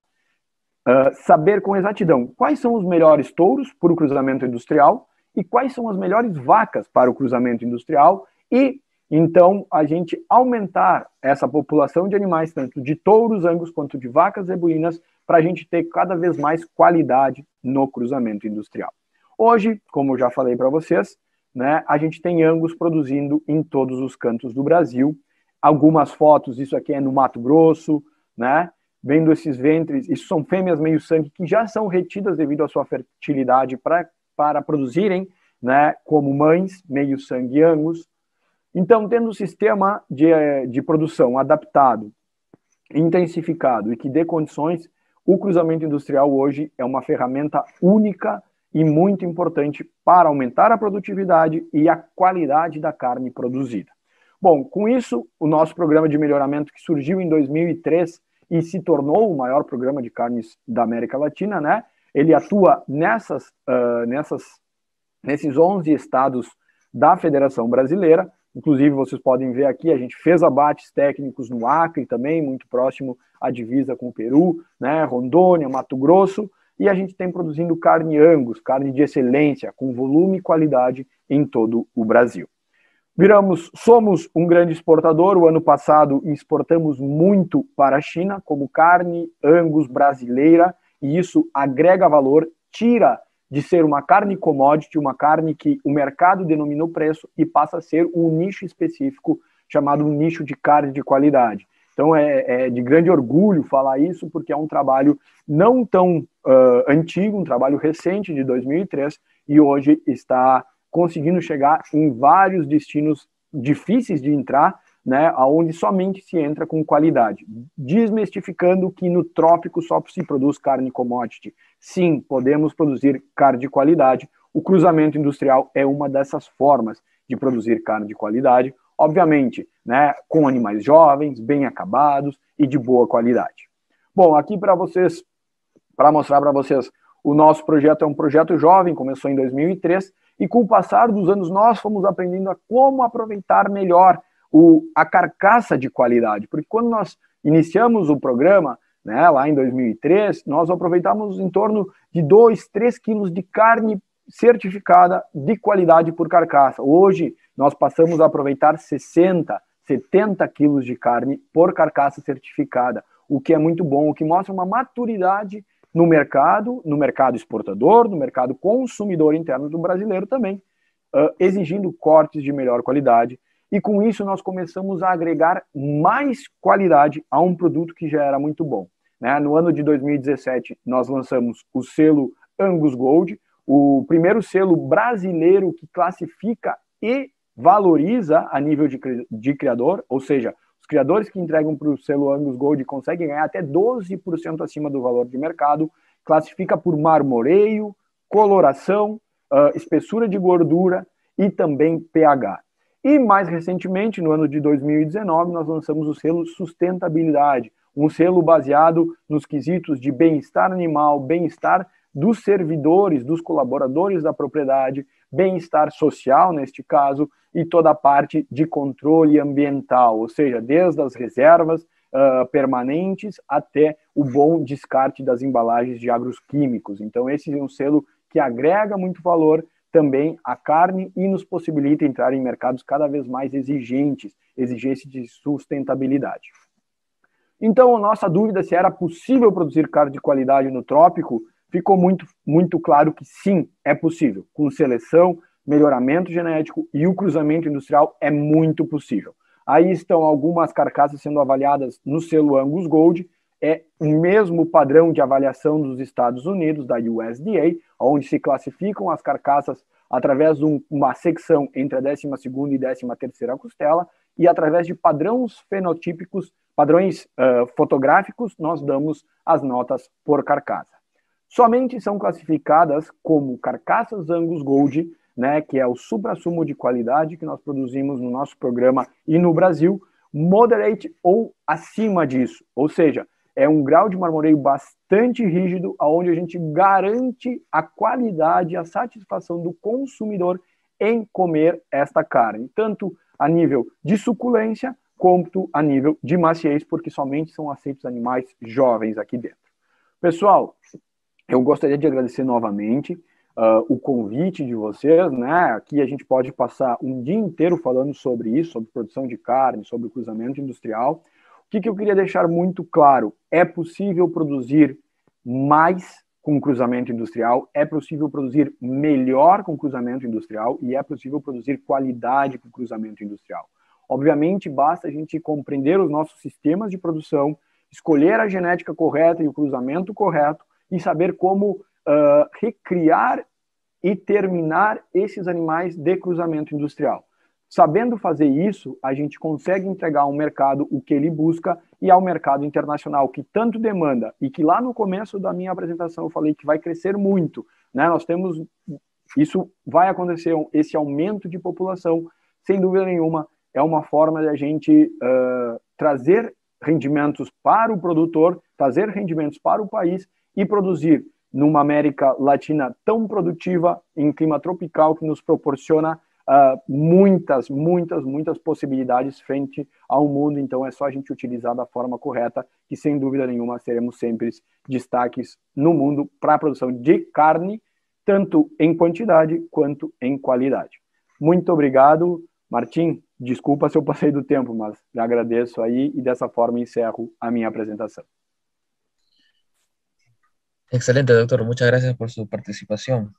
uh, saber com exatidão quais são os melhores touros para o cruzamento industrial e quais são as melhores vacas para o cruzamento industrial e então, a gente aumentar essa população de animais, tanto de touros angus quanto de vacas zebuínas, para a gente ter cada vez mais qualidade no cruzamento industrial. Hoje, como eu já falei para vocês, né, a gente tem angus produzindo em todos os cantos do Brasil. Algumas fotos, isso aqui é no Mato Grosso, né? Vendo esses ventres, isso são fêmeas meio sangue que já são retidas devido à sua fertilidade para produzirem, né? Como mães, meio sangue angus. Então, tendo um sistema de, eh, de produção adaptado, intensificado e que dê condições, o cruzamento industrial hoje é uma ferramenta única e muito importante para aumentar a produtividade e a qualidade da carne produzida. Bom, com isso, o nosso programa de melhoramento que surgiu em 2003 e se tornou o maior programa de carnes da América Latina, né? Ele atua nessas, uh, nessas, nesses 11 estados da Federação Brasileira Inclusive, vocês podem ver aqui, a gente fez abates técnicos no Acre também, muito próximo à divisa com o Peru, né? Rondônia, Mato Grosso, e a gente tem produzindo carne angus, carne de excelência, com volume e qualidade em todo o Brasil. Viramos, somos um grande exportador. O ano passado exportamos muito para a China, como carne angus brasileira, e isso agrega valor, tira de ser uma carne commodity, uma carne que o mercado denominou preço e passa a ser um nicho específico chamado um nicho de carne de qualidade. Então é, é, de grande orgulho falar isso, porque é um trabalho não tão uh, antigo, um trabalho recente de 2003 e hoje está conseguindo chegar em vários destinos difíceis de entrar, né, aonde somente se entra com qualidade, desmistificando que no trópico só se produz carne commodity. Sim, podemos produzir carne de qualidade. O cruzamento industrial é uma dessas formas de produzir carne de qualidade, obviamente, né, com animais jovens, bem acabados e de boa qualidade. Bom, aqui para vocês, para mostrar para vocês, o nosso projeto é um projeto jovem, começou em 2003 e com o passar dos anos nós fomos aprendendo a como aproveitar melhor o, a carcaça de qualidade, porque quando nós iniciamos o programa, né, lá em 2003, nós aproveitamos em torno de 2, 3 quilos de carne certificada de qualidade por carcaça. Hoje, nós passamos a aproveitar 60, 70 quilos de carne por carcaça certificada, o que é muito bom, o que mostra uma maturidade no mercado, no mercado exportador, no mercado consumidor interno do brasileiro também, uh, exigindo cortes de melhor qualidade. E com isso, nós começamos a agregar mais qualidade a um produto que já era muito bom. Né? No ano de 2017, nós lançamos o selo Angus Gold, o primeiro selo brasileiro que classifica e valoriza a nível de, de criador, ou seja, os criadores que entregam para o selo Angus Gold conseguem ganhar até 12% acima do valor de mercado, classifica por marmoreio, coloração, uh, espessura de gordura e também pH. E mais recentemente, no ano de 2019, nós lançamos o selo Sustentabilidade, um selo baseado nos quesitos de bem-estar animal, bem-estar dos servidores, dos colaboradores da propriedade, bem-estar social, neste caso, e toda a parte de controle ambiental, ou seja, desde as reservas uh, permanentes até o bom descarte das embalagens de agroquímicos. Então, esse é um selo que agrega muito valor também à carne e nos possibilita entrar em mercados cada vez mais exigentes, exigência de sustentabilidade. Então, nossa dúvida se era possível produzir carne de qualidade no trópico ficou muito, muito claro que sim, é possível. Com seleção, melhoramento genético e o cruzamento industrial é muito possível. Aí estão algumas carcaças sendo avaliadas no selo Angus Gold, é o mesmo padrão de avaliação dos Estados Unidos, da USDA, onde se classificam as carcaças através de uma secção entre a 12 e 13 costela e através de padrões fenotípicos padrões uh, fotográficos, nós damos as notas por carcaça. Somente são classificadas como carcaças Angus Gold, né, que é o supra-sumo de qualidade que nós produzimos no nosso programa e no Brasil, moderate ou acima disso. Ou seja, é um grau de marmoreio bastante rígido, aonde a gente garante a qualidade, a satisfação do consumidor em comer esta carne, tanto a nível de suculência quanto a nível de maciez, porque somente são aceitos animais jovens aqui dentro. Pessoal, eu gostaria de agradecer novamente uh, o convite de vocês, né? Aqui a gente pode passar um dia inteiro falando sobre isso, sobre produção de carne, sobre cruzamento industrial. O que, que eu queria deixar muito claro? É possível produzir mais com cruzamento industrial, é possível produzir melhor com cruzamento industrial e é possível produzir qualidade com cruzamento industrial. Obviamente, basta a gente compreender os nossos sistemas de produção, escolher a genética correta e o cruzamento correto e saber como uh, recriar e terminar esses animais de cruzamento industrial. Sabendo fazer isso, a gente consegue entregar ao mercado o que ele busca e ao mercado internacional que tanto demanda e que lá no começo da minha apresentação eu falei que vai crescer muito, né? Nós temos isso vai acontecer esse aumento de população, sem dúvida nenhuma, é uma forma de a gente uh, trazer rendimentos para o produtor, trazer rendimentos para o país e produzir numa América Latina tão produtiva, em clima tropical, que nos proporciona uh, muitas, muitas, muitas possibilidades frente ao mundo. Então, é só a gente utilizar da forma correta, que sem dúvida nenhuma seremos sempre destaques no mundo para a produção de carne, tanto em quantidade quanto em qualidade. Muito obrigado, Martim. Desculpa se eu passei do tempo, mas agradeço aí e dessa forma encerro a minha apresentação Excelente, doctor. Muchas gracias por sua participação